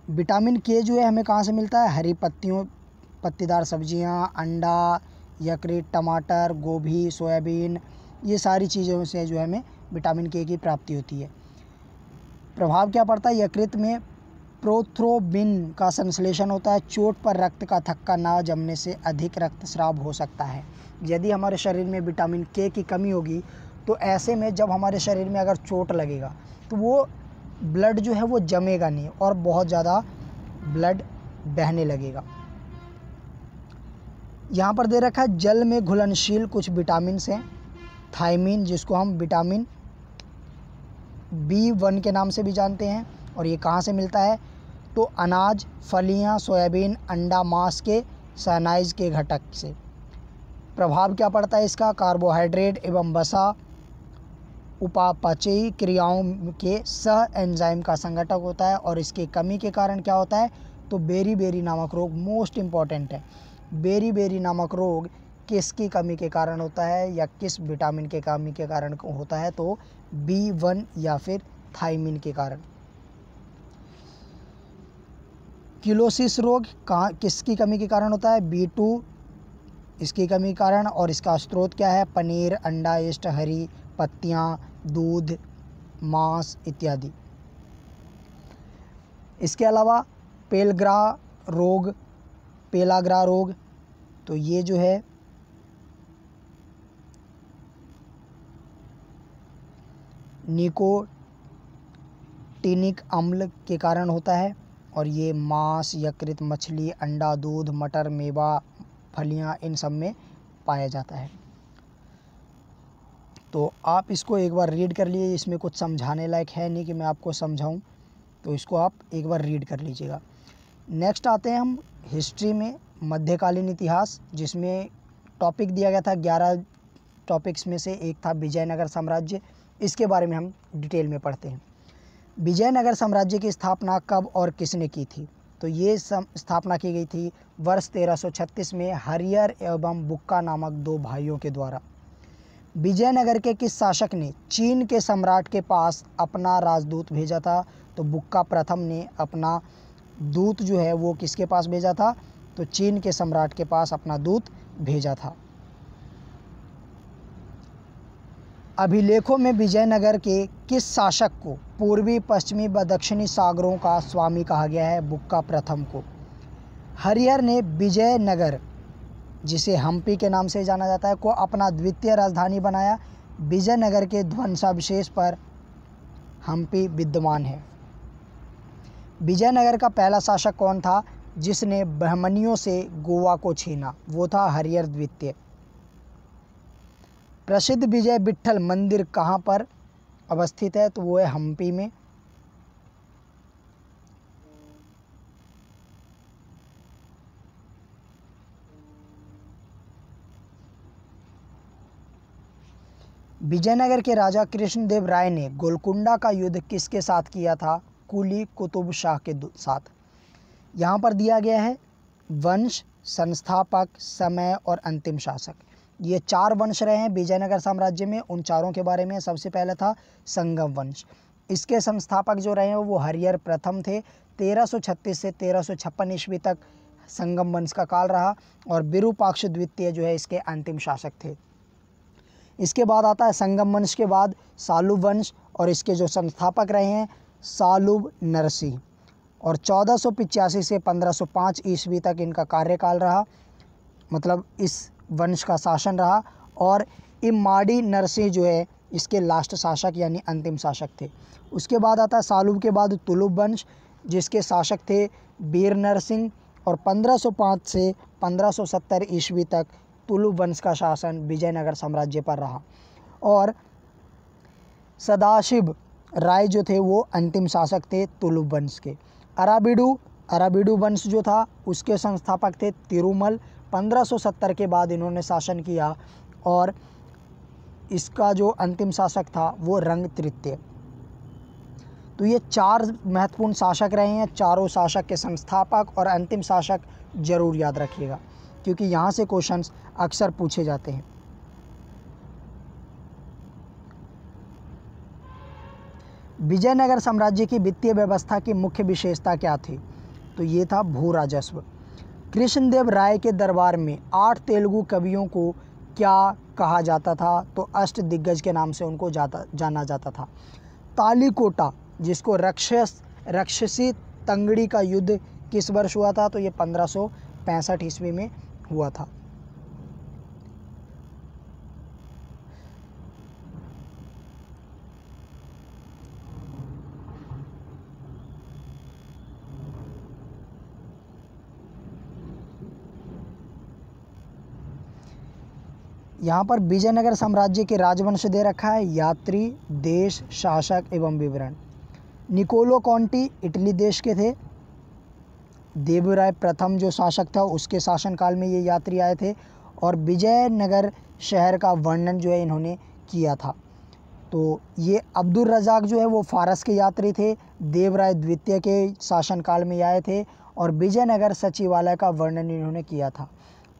विटामिन के जो है हमें कहाँ से मिलता है हरी पत्तियों पत्तीदार सब्जियाँ अंडा यकृत टमाटर गोभी सोयाबीन ये सारी चीज़ों से जो है हमें विटामिन के की प्राप्ति होती है प्रभाव क्या पड़ता है यकृत में प्रोथ्रोबिन का संश्लेषण होता है चोट पर रक्त का थक्का ना जमने से अधिक रक्तस्राव हो सकता है यदि हमारे शरीर में विटामिन के की कमी होगी तो ऐसे में जब हमारे शरीर में अगर चोट लगेगा तो वो ब्लड जो है वो जमेगा नहीं और बहुत ज़्यादा ब्लड बहने लगेगा यहाँ पर दे रखा है जल में घुलनशील कुछ विटामिन हैं थाइमिन जिसको हम विटामिन बी वन के नाम से भी जानते हैं और ये कहाँ से मिलता है तो अनाज फलियाँ सोयाबीन अंडा मांस के सनाइज के घटक से प्रभाव क्या पड़ता है इसका कार्बोहाइड्रेट एवं वसा उपापचयी क्रियाओं के सह एंजाइम का संगठक होता है और इसके कमी के कारण क्या होता है तो बेरी बेरी नामक रोग मोस्ट इम्पॉर्टेंट है बेरी बेरी नामक रोग किसकी कमी के कारण होता है या किस विटामिन के कमी के कारण होता है तो बी वन या फिर थाइमिन के कारण किलोसिस रोग कहाँ किसकी कमी के कारण होता है बी टू इसकी कमी कारण और इसका स्रोत क्या है पनीर अंडा इष्ट हरी पत्तियाँ दूध मांस इत्यादि इसके अलावा पेलग्रा रोग पेलाग्रा रोग तो ये जो है निकोटिनिक अम्ल के कारण होता है और ये मांस यकृत मछली अंडा दूध मटर मेवा फलियां इन सब में पाया जाता है तो आप इसको एक बार रीड कर लिए इसमें कुछ समझाने लायक है नहीं कि मैं आपको समझाऊं तो इसको आप एक बार रीड कर लीजिएगा नेक्स्ट आते हैं हम हिस्ट्री में मध्यकालीन इतिहास जिसमें टॉपिक दिया गया था ग्यारह टॉपिक्स में से एक था विजयनगर साम्राज्य इसके बारे में हम डिटेल में पढ़ते हैं विजयनगर साम्राज्य की स्थापना कब और किसने की थी तो ये स्थापना की गई थी वर्ष 1336 में हरियर एवं बुक्का नामक दो भाइयों के द्वारा विजयनगर के किस शासक ने चीन के सम्राट के पास अपना राजदूत भेजा था तो बुक्का प्रथम ने अपना दूत जो है वो किसके पास भेजा था तो चीन के सम्राट के पास अपना दूत भेजा था अभिलेखों में विजयनगर के किस शासक को पूर्वी पश्चिमी व दक्षिणी सागरों का स्वामी कहा गया है बुक्का प्रथम को हरिहर ने विजयनगर जिसे हम्पी के नाम से जाना जाता है को अपना द्वितीय राजधानी बनाया विजयनगर के ध्वंसावशेष पर हम्पी विद्यमान है विजयनगर का पहला शासक कौन था जिसने ब्राह्मणियों से गोवा को छीना वो था हरिहर द्वितीय प्रसिद्ध विजय विट्ठल मंदिर कहाँ पर अवस्थित है तो वो है हम्पी में विजयनगर के राजा कृष्णदेव राय ने गोलकुंडा का युद्ध किसके साथ किया था कुली कुतुब शाह के साथ यहाँ पर दिया गया है वंश संस्थापक समय और अंतिम शासक ये चार वंश रहे हैं विजयनगर साम्राज्य में उन चारों के बारे में सबसे पहला था संगम वंश इसके संस्थापक जो रहे हैं वो हरियर प्रथम थे 1336 से 1356 ईस्वी तक संगम वंश का काल रहा और विरूपाक्ष द्वितीय जो है इसके अंतिम शासक थे इसके बाद आता है संगम वंश के बाद सालुब वंश और इसके जो संस्थापक रहे हैं सालुब नरसी और 1485 से 1505 ईस्वी तक इनका कार्यकाल रहा मतलब इस वंश का शासन रहा और इमाडी नरसी जो है इसके लास्ट शासक यानी अंतिम शासक थे उसके बाद आता है सालुब के बाद तुलुब वंश जिसके शासक थे बीर नरसिंह और 1505 से 1570 ईस्वी तक तुलु वंश का शासन विजयनगर साम्राज्य पर रहा और सदाशिव राय जो थे वो अंतिम शासक थे तुलु वंश के अराबिडू अराबिडू वंश जो था उसके संस्थापक थे तिरुमल 1570 के बाद इन्होंने शासन किया और इसका जो अंतिम शासक था वो रंग तृतीय तो ये चार महत्वपूर्ण शासक रहे हैं चारों शासक के संस्थापक और अंतिम शासक जरूर याद रखिएगा क्योंकि यहाँ से क्वेश्चंस अक्सर पूछे जाते हैं विजयनगर साम्राज्य की वित्तीय व्यवस्था की मुख्य विशेषता क्या थी तो ये था भू राजस्व कृष्णदेव राय के दरबार में आठ तेलुगु कवियों को क्या कहा जाता था तो अष्ट दिग्गज के नाम से उनको जाता जाना जाता था तालीकोटा जिसको रक्षस रक्षसी तंगड़ी का युद्ध किस वर्ष हुआ था तो ये पंद्रह ईस्वी में हुआ था यहाँ पर विजयनगर साम्राज्य के राजवंश दे रखा है यात्री देश शासक एवं विवरण निकोलो कॉन्टी इटली देश के थे देवराय प्रथम जो शासक था उसके शासनकाल में ये यात्री आए थे और विजयनगर शहर का वर्णन जो है इन्होंने किया था तो ये अब्दुल रज़ाक जो है वो फारस के यात्री थे देवराय द्वितीय के शासनकाल में आए थे और विजयनगर सचिवालय का वर्णन इन्होंने किया था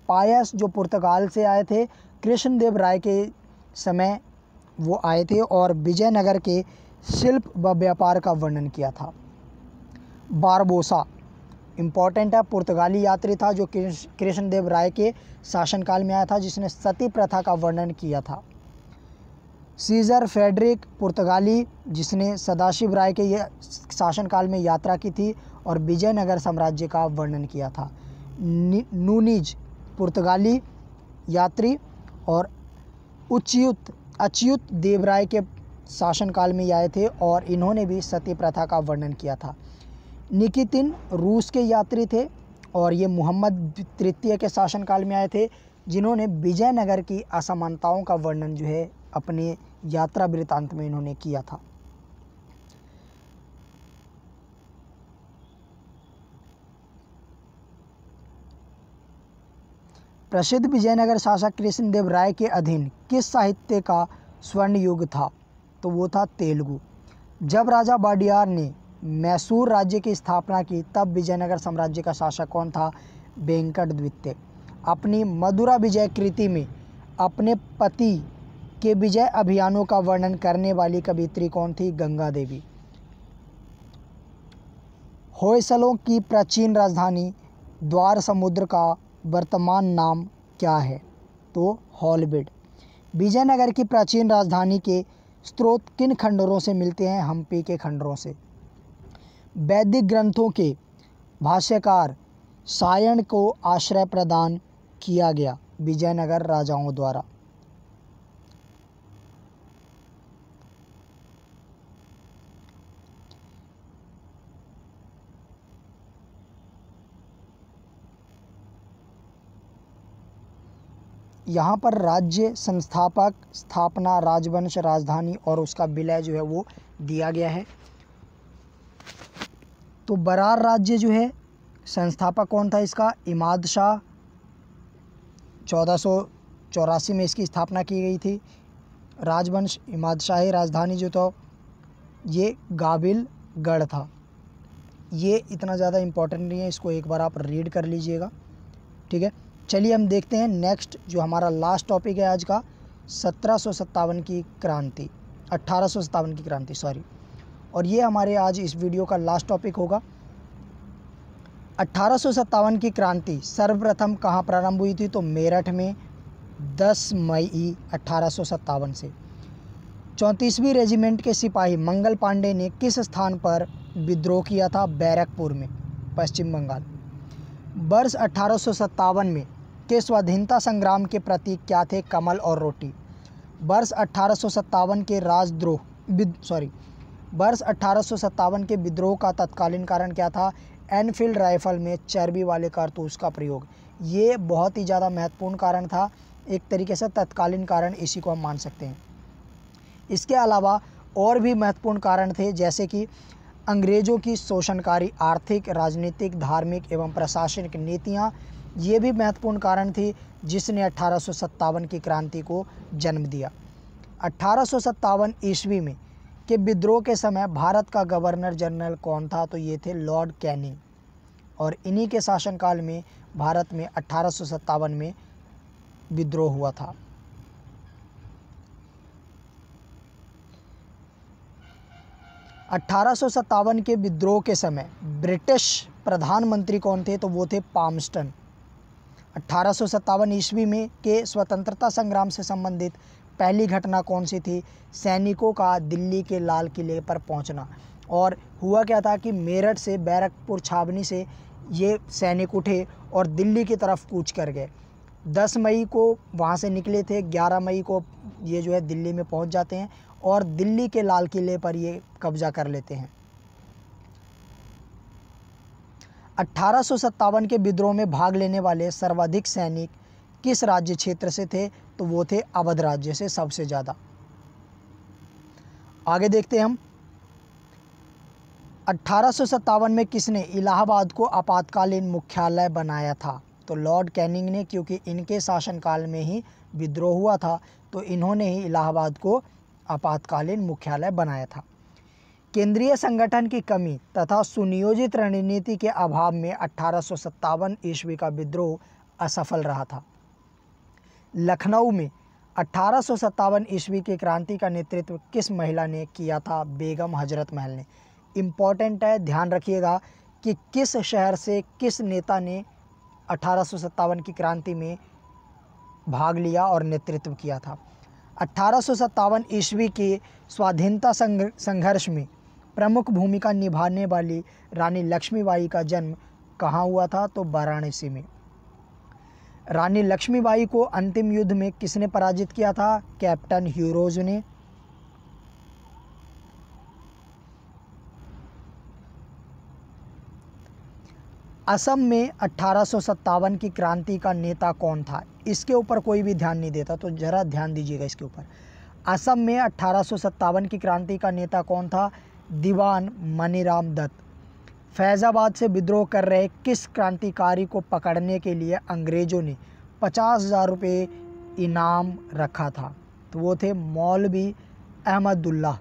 पायस जो पुर्तगाल से आए थे कृष्णदेव राय के समय वो आए थे और विजयनगर के शिल्प व व्यापार का वर्णन किया था बारबोसा इम्पॉर्टेंट है पुर्तगाली यात्री था जो कृष्णदेव राय के शासनकाल में आया था जिसने सती प्रथा का वर्णन किया था सीजर फेडरिक पुर्तगाली जिसने सदाशिव राय के शासनकाल में यात्रा की थी और विजयनगर साम्राज्य का वर्णन किया था नूनिज पुर्तगाली यात्री और उच्युत अच्युत देवराय के शासनकाल में आए थे और इन्होंने भी सती प्रथा का वर्णन किया था निकितिन रूस के यात्री थे और ये मोहम्मद तृतीय के शासनकाल में आए थे जिन्होंने विजयनगर की असमानताओं का वर्णन जो है अपने यात्रा वृत्तांत में इन्होंने किया था प्रसिद्ध विजयनगर शासक कृष्णदेव राय के अधीन किस साहित्य का स्वर्ण युग था तो वो था तेलुगु जब राजा बाडियार ने मैसूर राज्य की स्थापना की तब विजयनगर साम्राज्य का शासक कौन था वेंकट द्वितीय अपनी मधुरा विजय कृति में अपने पति के विजय अभियानों का वर्णन करने वाली कवित्री कौन थी गंगा देवी होयसलों की प्राचीन राजधानी द्वार समुद्र का वर्तमान नाम क्या है तो हॉलबिड विजयनगर की प्राचीन राजधानी के स्रोत किन खंडरों से मिलते हैं हम्पी के खंडरों से वैदिक ग्रंथों के भाष्यकार सायण को आश्रय प्रदान किया गया विजयनगर राजाओं द्वारा यहाँ पर राज्य संस्थापक स्थापना राजवंश राजधानी और उसका विलय जो है वो दिया गया है तो बरार राज्य जो है संस्थापक कौन था इसका इमाद शाह चौदह में इसकी स्थापना की गई थी राजवंश इमाद शाही राजधानी जो था ये गाबिल गढ़ था ये इतना ज़्यादा इम्पोर्टेंट नहीं है इसको एक बार आप रीड कर लीजिएगा ठीक है चलिए हम देखते हैं नेक्स्ट जो हमारा लास्ट टॉपिक है आज का सत्रह की क्रांति अट्ठारह की क्रांति सॉरी और ये हमारे आज इस वीडियो का लास्ट टॉपिक होगा अट्ठारह की क्रांति सर्वप्रथम कहाँ प्रारंभ हुई थी तो मेरठ में 10 मई अट्ठारह से चौंतीसवीं रेजिमेंट के सिपाही मंगल पांडे ने किस स्थान पर विद्रोह किया था बैरकपुर में पश्चिम बंगाल वर्ष अट्ठारह में के स्वाधीनता संग्राम के प्रतीक क्या थे कमल और रोटी वर्ष अट्ठारह के राजद्रोह सॉरी वर्ष अट्ठारह के विद्रोह का तत्कालीन कारण क्या था एनफील्ड राइफल में चर्बी वाले कारतूस का प्रयोग ये बहुत ही ज़्यादा महत्वपूर्ण कारण था एक तरीके से तत्कालीन कारण इसी को हम मान सकते हैं इसके अलावा और भी महत्वपूर्ण कारण थे जैसे कि अंग्रेज़ों की शोषणकारी आर्थिक राजनीतिक धार्मिक एवं प्रशासनिक नीतियाँ ये भी महत्वपूर्ण कारण थी जिसने अठारह की क्रांति को जन्म दिया अठारह ईस्वी में कि विद्रोह के समय भारत का गवर्नर जनरल कौन था तो ये थे लॉर्ड कैनिंग और इन्हीं के शासनकाल में भारत में अठारह में विद्रोह हुआ था अट्ठारह के विद्रोह के समय ब्रिटिश प्रधानमंत्री कौन थे तो वो थे पामस्टन अट्ठारह ईस्वी में के स्वतंत्रता संग्राम से संबंधित पहली घटना कौन सी थी सैनिकों का दिल्ली के लाल किले पर पहुंचना और हुआ क्या था कि मेरठ से बैरकपुर छावनी से ये सैनिक उठे और दिल्ली की तरफ कूच कर गए 10 मई को वहाँ से निकले थे 11 मई को ये जो है दिल्ली में पहुँच जाते हैं और दिल्ली के लाल किले पर ये कब्जा कर लेते हैं अट्ठारह के विद्रोह में भाग लेने वाले सर्वाधिक सैनिक किस राज्य क्षेत्र से थे तो वो थे अवध राज्य से सबसे ज़्यादा आगे देखते हैं हम अट्ठारह में किसने इलाहाबाद को आपातकालीन मुख्यालय बनाया था तो लॉर्ड कैनिंग ने क्योंकि इनके शासनकाल में ही विद्रोह हुआ था तो इन्होंने ही इलाहाबाद को आपातकालीन मुख्यालय बनाया था केंद्रीय संगठन की कमी तथा सुनियोजित रणनीति के अभाव में अट्ठारह ईस्वी का विद्रोह असफल रहा था लखनऊ में अट्ठारह ईस्वी की क्रांति का नेतृत्व किस महिला ने किया था बेगम हजरत महल ने इम्पॉर्टेंट है ध्यान रखिएगा कि किस शहर से किस नेता ने अट्ठारह की क्रांति में भाग लिया और नेतृत्व किया था अट्ठारह ईस्वी के स्वाधीनता संघर्ष में प्रमुख भूमिका निभाने वाली रानी लक्ष्मीबाई का जन्म कहाँ हुआ था तो वाराणसी में रानी लक्ष्मीबाई को अंतिम युद्ध में किसने पराजित किया था कैप्टन ह्यूरोज ने असम में अट्ठारह की क्रांति का नेता कौन था इसके ऊपर कोई भी ध्यान नहीं देता तो ज़रा ध्यान दीजिएगा इसके ऊपर असम में अट्ठारह की क्रांति का नेता कौन था दीवान मनीराम दत्त फैज़ाबाद से विद्रोह कर रहे किस क्रांतिकारी को पकड़ने के लिए अंग्रेज़ों ने पचास हज़ार रुपये इनाम रखा था तो वो थे मौलवी अहमदुल्ला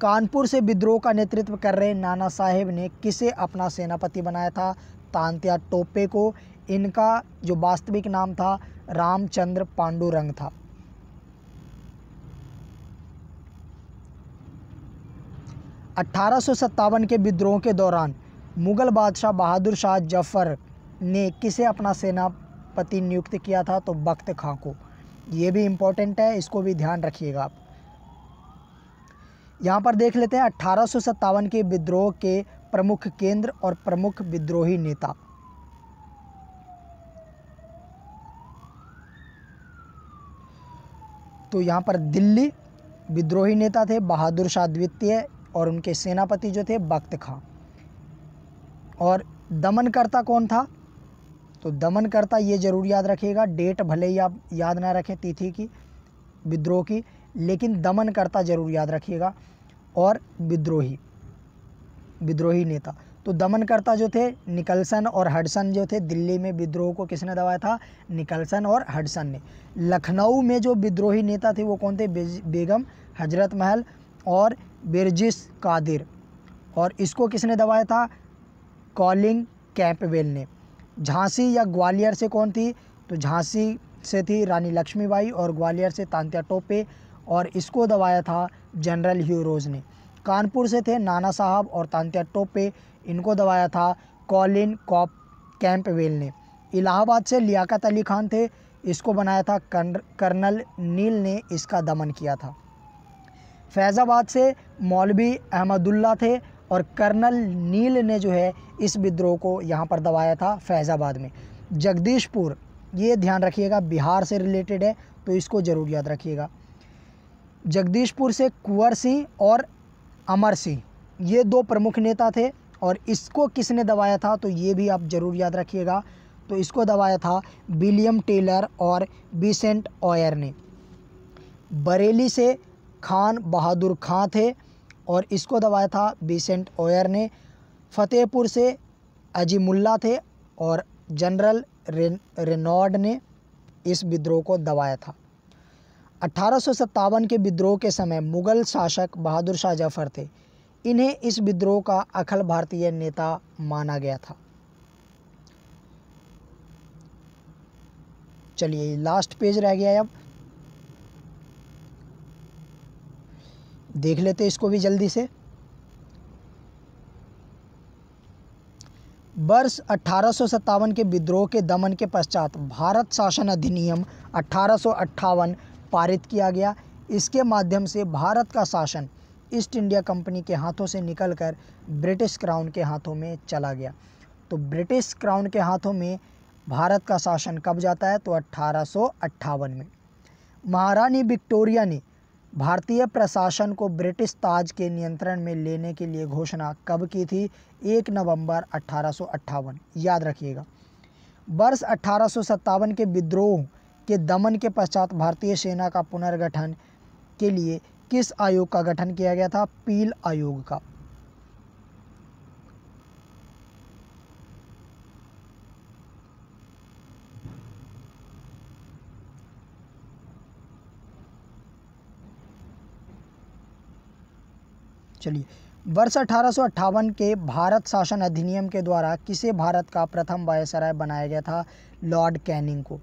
कानपुर से विद्रोह का नेतृत्व कर रहे नाना साहेब ने किसे अपना सेनापति बनाया था तांत्या टोपे को इनका जो वास्तविक नाम था रामचंद्र पांडुरंग था अट्ठारह के विद्रोह के दौरान मुग़ल बादशाह बहादुर शाह जफ़र ने किसे अपना सेनापति नियुक्त किया था तो बख्त खां को ये भी इम्पोर्टेंट है इसको भी ध्यान रखिएगा आप यहाँ पर देख लेते हैं अट्ठारह के विद्रोह के प्रमुख केंद्र और प्रमुख विद्रोही नेता तो यहाँ पर दिल्ली विद्रोही नेता थे बहादुर शाह द्वितीय और उनके सेनापति जो थे बख्त खां और दमनकर्ता कौन था तो दमनकर्ता ये ज़रूर याद रखिएगा डेट भले ही आप याद ना रखें तिथि की विद्रोह की लेकिन दमनकर्ता ज़रूर याद रखिएगा और विद्रोही विद्रोही नेता तो दमनकर्ता जो थे निकलसन और हडसन जो थे दिल्ली में विद्रोह को किसने दबाया था निकलसन और हडसन ने लखनऊ में जो विद्रोही नेता थे वो कौन थे बेगम हजरत महल और बिरजिस कादिर और इसको किसने दबाया था कॉलिंग कैंपवेल ने झांसी या ग्वालियर से कौन थी तो झांसी से थी रानी लक्ष्मीबाई और ग्वालियर से तांत्या टोपे और इसको दबाया था जनरल ह्यूरोज ने कानपुर से थे नाना साहब और तांत्या टोपे इनको दबाया था कॉलिन कॉप कैंपवेल ने इलाहाबाद से लियाकत अली खान थे इसको बनाया था कर्नल नील ने इसका दमन किया था फैज़ाबाद से मौलवी अहमदुल्ला थे और कर्नल नील ने जो है इस विद्रोह को यहाँ पर दबाया था फैज़ाबाद में जगदीशपुर ये ध्यान रखिएगा बिहार से रिलेटेड है तो इसको ज़रूर याद रखिएगा जगदीशपुर से कुंवर सिंह और अमर सिंह ये दो प्रमुख नेता थे और इसको किसने दबाया था तो ये भी आप ज़रूर याद रखिएगा तो इसको दबाया था विलियम टेलर और बीसेंट ऑयर ने बरेली से खान बहादुर खां थे और इसको दबाया था बीसेंट ओयर ने फतेहपुर से अजीमुल्ला थे और जनरल रे, रेनॉर्ड ने इस विद्रोह को दबाया था अठारह के विद्रोह के समय मुग़ल शासक बहादुर शाह जफर थे इन्हें इस विद्रोह का अखिल भारतीय नेता माना गया था चलिए लास्ट पेज रह गया है अब देख लेते इसको भी जल्दी से वर्ष अठारह के विद्रोह के दमन के पश्चात भारत शासन अधिनियम अठारह पारित किया गया इसके माध्यम से भारत का शासन ईस्ट इंडिया कंपनी के हाथों से निकलकर ब्रिटिश क्राउन के हाथों में चला गया तो ब्रिटिश क्राउन के हाथों में भारत का शासन कब जाता है तो अट्ठारह में महारानी विक्टोरिया ने भारतीय प्रशासन को ब्रिटिश ताज के नियंत्रण में लेने के लिए घोषणा कब की थी एक नवंबर अठारह याद रखिएगा वर्ष अठारह के विद्रोह के दमन के पश्चात भारतीय सेना का पुनर्गठन के लिए किस आयोग का गठन किया गया था पील आयोग का चलिए वर्ष अठारह के भारत शासन अधिनियम के द्वारा किसे भारत का प्रथम वायसराय बनाया गया था लॉर्ड कैनिंग को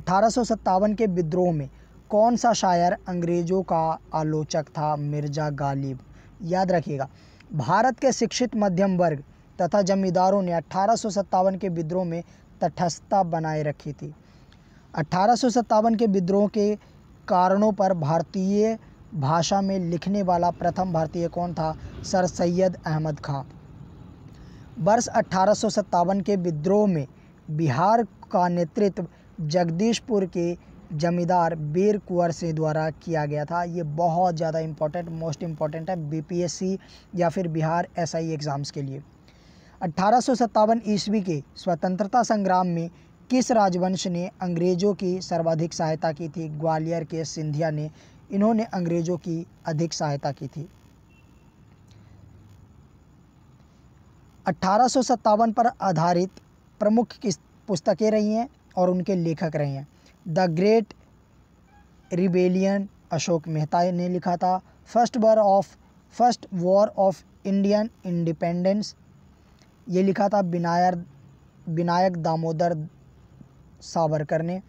अठारह के विद्रोह में कौन सा शायर अंग्रेज़ों का आलोचक था मिर्ज़ा गालिब याद रखिएगा भारत के शिक्षित मध्यम वर्ग तथा जमींदारों ने अठारह के विद्रोह में तटस्थता बनाए रखी थी अठारह के विद्रोह के कारणों पर भारतीय भाषा में लिखने वाला प्रथम भारतीय कौन था सर सैयद अहमद खां वर्ष अठारह के विद्रोह में बिहार का नेतृत्व जगदीशपुर के जमींदार बीर कुंवर से द्वारा किया गया था ये बहुत ज़्यादा इम्पोर्टेंट मोस्ट इम्पॉर्टेंट है बीपीएससी या फिर बिहार एसआई एग्ज़ाम्स के लिए अट्ठारह ईस्वी के स्वतंत्रता संग्राम में किस राजवंश ने अंग्रेज़ों की सर्वाधिक सहायता की थी ग्वालियर के सिंधिया ने इन्होंने अंग्रेज़ों की अधिक सहायता की थी अट्ठारह पर आधारित प्रमुख पुस्तकें रही हैं और उनके लेखक रहे हैं the great rebellion Ashok Mehta ने लिखा था first war of first war of Indian independence ये लिखा था बिनायर विनायक दामोदर सावरकर ने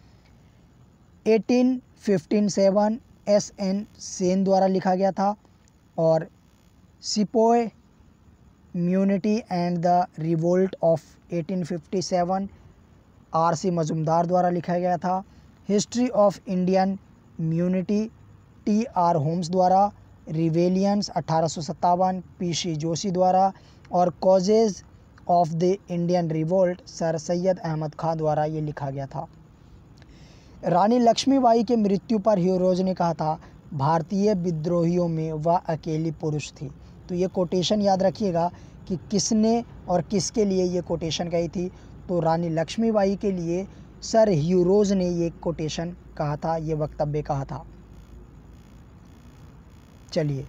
eighteen fifty seven S N Sen द्वारा लिखा गया था और sepoy mutiny and the revolt of 1857 RC Majumdar द्वारा लिखा गया था history of Indian mutiny T R Holmes द्वारा रिवेलियंस अठारह पीसी जोशी द्वारा और causes of the Indian revolt sir Syed Ahmad Khan द्वारा ये लिखा गया था रानी लक्ष्मीबाई के मृत्यु पर हीरोज ने कहा था भारतीय विद्रोहियों में वह अकेली पुरुष थी तो ये कोटेशन याद रखिएगा कि किसने और किसके लिए ये कोटेशन कही थी तो रानी लक्ष्मीबाई के लिए सर ह्यूरोज ने ये कोटेशन कहा था ये वक्तव्य कहा था चलिए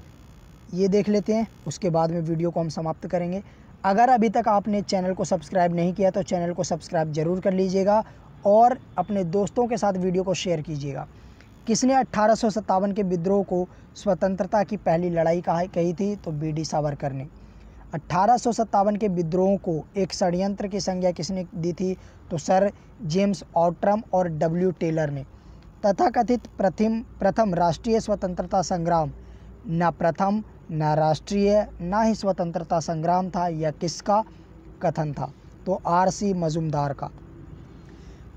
ये देख लेते हैं उसके बाद में वीडियो को हम समाप्त करेंगे अगर अभी तक आपने चैनल को सब्सक्राइब नहीं किया तो चैनल को सब्सक्राइब ज़रूर कर लीजिएगा और अपने दोस्तों के साथ वीडियो को शेयर कीजिएगा किसने अट्ठारह के विद्रोह को स्वतंत्रता की पहली लड़ाई कहा कही थी तो बी डी सावरकर ने अट्ठारह के विद्रोह को एक षडयंत्र की संज्ञा किसने दी थी तो सर जेम्स ऑट्रम और डब्ल्यू टेलर ने तथाकथित प्रथम प्रथम राष्ट्रीय स्वतंत्रता संग्राम न प्रथम न राष्ट्रीय न ही स्वतंत्रता संग्राम था या किसका कथन था तो आर सी मजुमदार का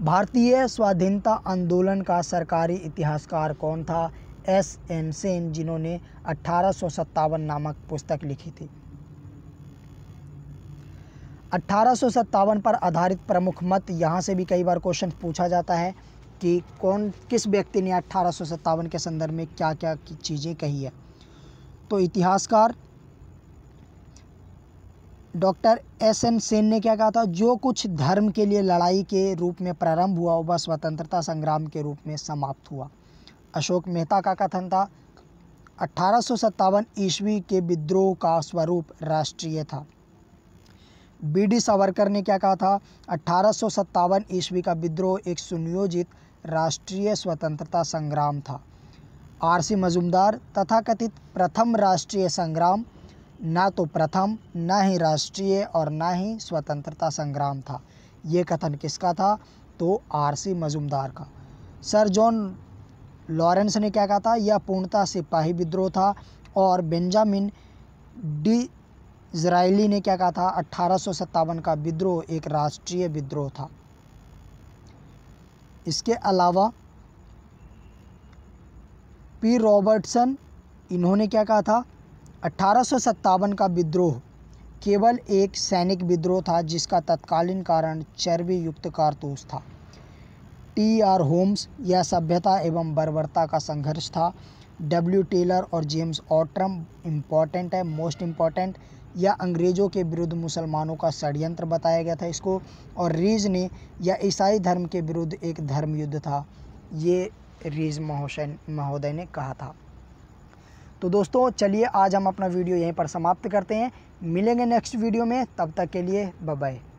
भारतीय स्वाधीनता आंदोलन का सरकारी इतिहासकार कौन था एस एम सेन जिन्होंने अठारह नामक पुस्तक लिखी थी अठारह पर आधारित प्रमुख मत यहाँ से भी कई बार क्वेश्चन पूछा जाता है कि कौन किस व्यक्ति ने अठारह के संदर्भ में क्या क्या चीज़ें कही है तो इतिहासकार डॉक्टर एस एन सेन ने क्या कहा था जो कुछ धर्म के लिए लड़ाई के रूप में प्रारंभ हुआ वह स्वतंत्रता संग्राम के रूप में समाप्त हुआ अशोक मेहता का कथन था अठारह ईस्वी के विद्रोह का स्वरूप राष्ट्रीय था बी डी सावरकर ने क्या कहा था अठारह ईस्वी का विद्रोह एक सुनियोजित राष्ट्रीय स्वतंत्रता संग्राम था आर सी मजूमदार तथाकथित प्रथम राष्ट्रीय संग्राम ना तो प्रथम ना ही राष्ट्रीय और ना ही स्वतंत्रता संग्राम था ये कथन किसका था तो आरसी मजुमदार का सर जॉन लॉरेंस ने क्या कहा था यह पूर्णतः सिपाही विद्रोह था और बेंजामिन डी इज़राइली ने क्या कहा था अट्ठारह का विद्रोह एक राष्ट्रीय विद्रोह था इसके अलावा पी रॉबर्टसन इन्होंने क्या कहा था अठारह का विद्रोह केवल एक सैनिक विद्रोह था जिसका तत्कालीन कारण चर्बी युक्त कारतूस था टी आर होम्स यह सभ्यता एवं बर्बरता का संघर्ष था डब्ल्यू टेलर और जेम्स ऑट्रम इम्पॉर्टेंट है मोस्ट इम्पॉर्टेंट या अंग्रेज़ों के विरुद्ध मुसलमानों का षड्यंत्र बताया गया था इसको और रीज ने या ईसाई धर्म के विरुद्ध एक धर्म युद्ध था ये रीज महोशन महोदय ने कहा था तो दोस्तों चलिए आज हम अपना वीडियो यहीं पर समाप्त करते हैं मिलेंगे नेक्स्ट वीडियो में तब तक के लिए बाय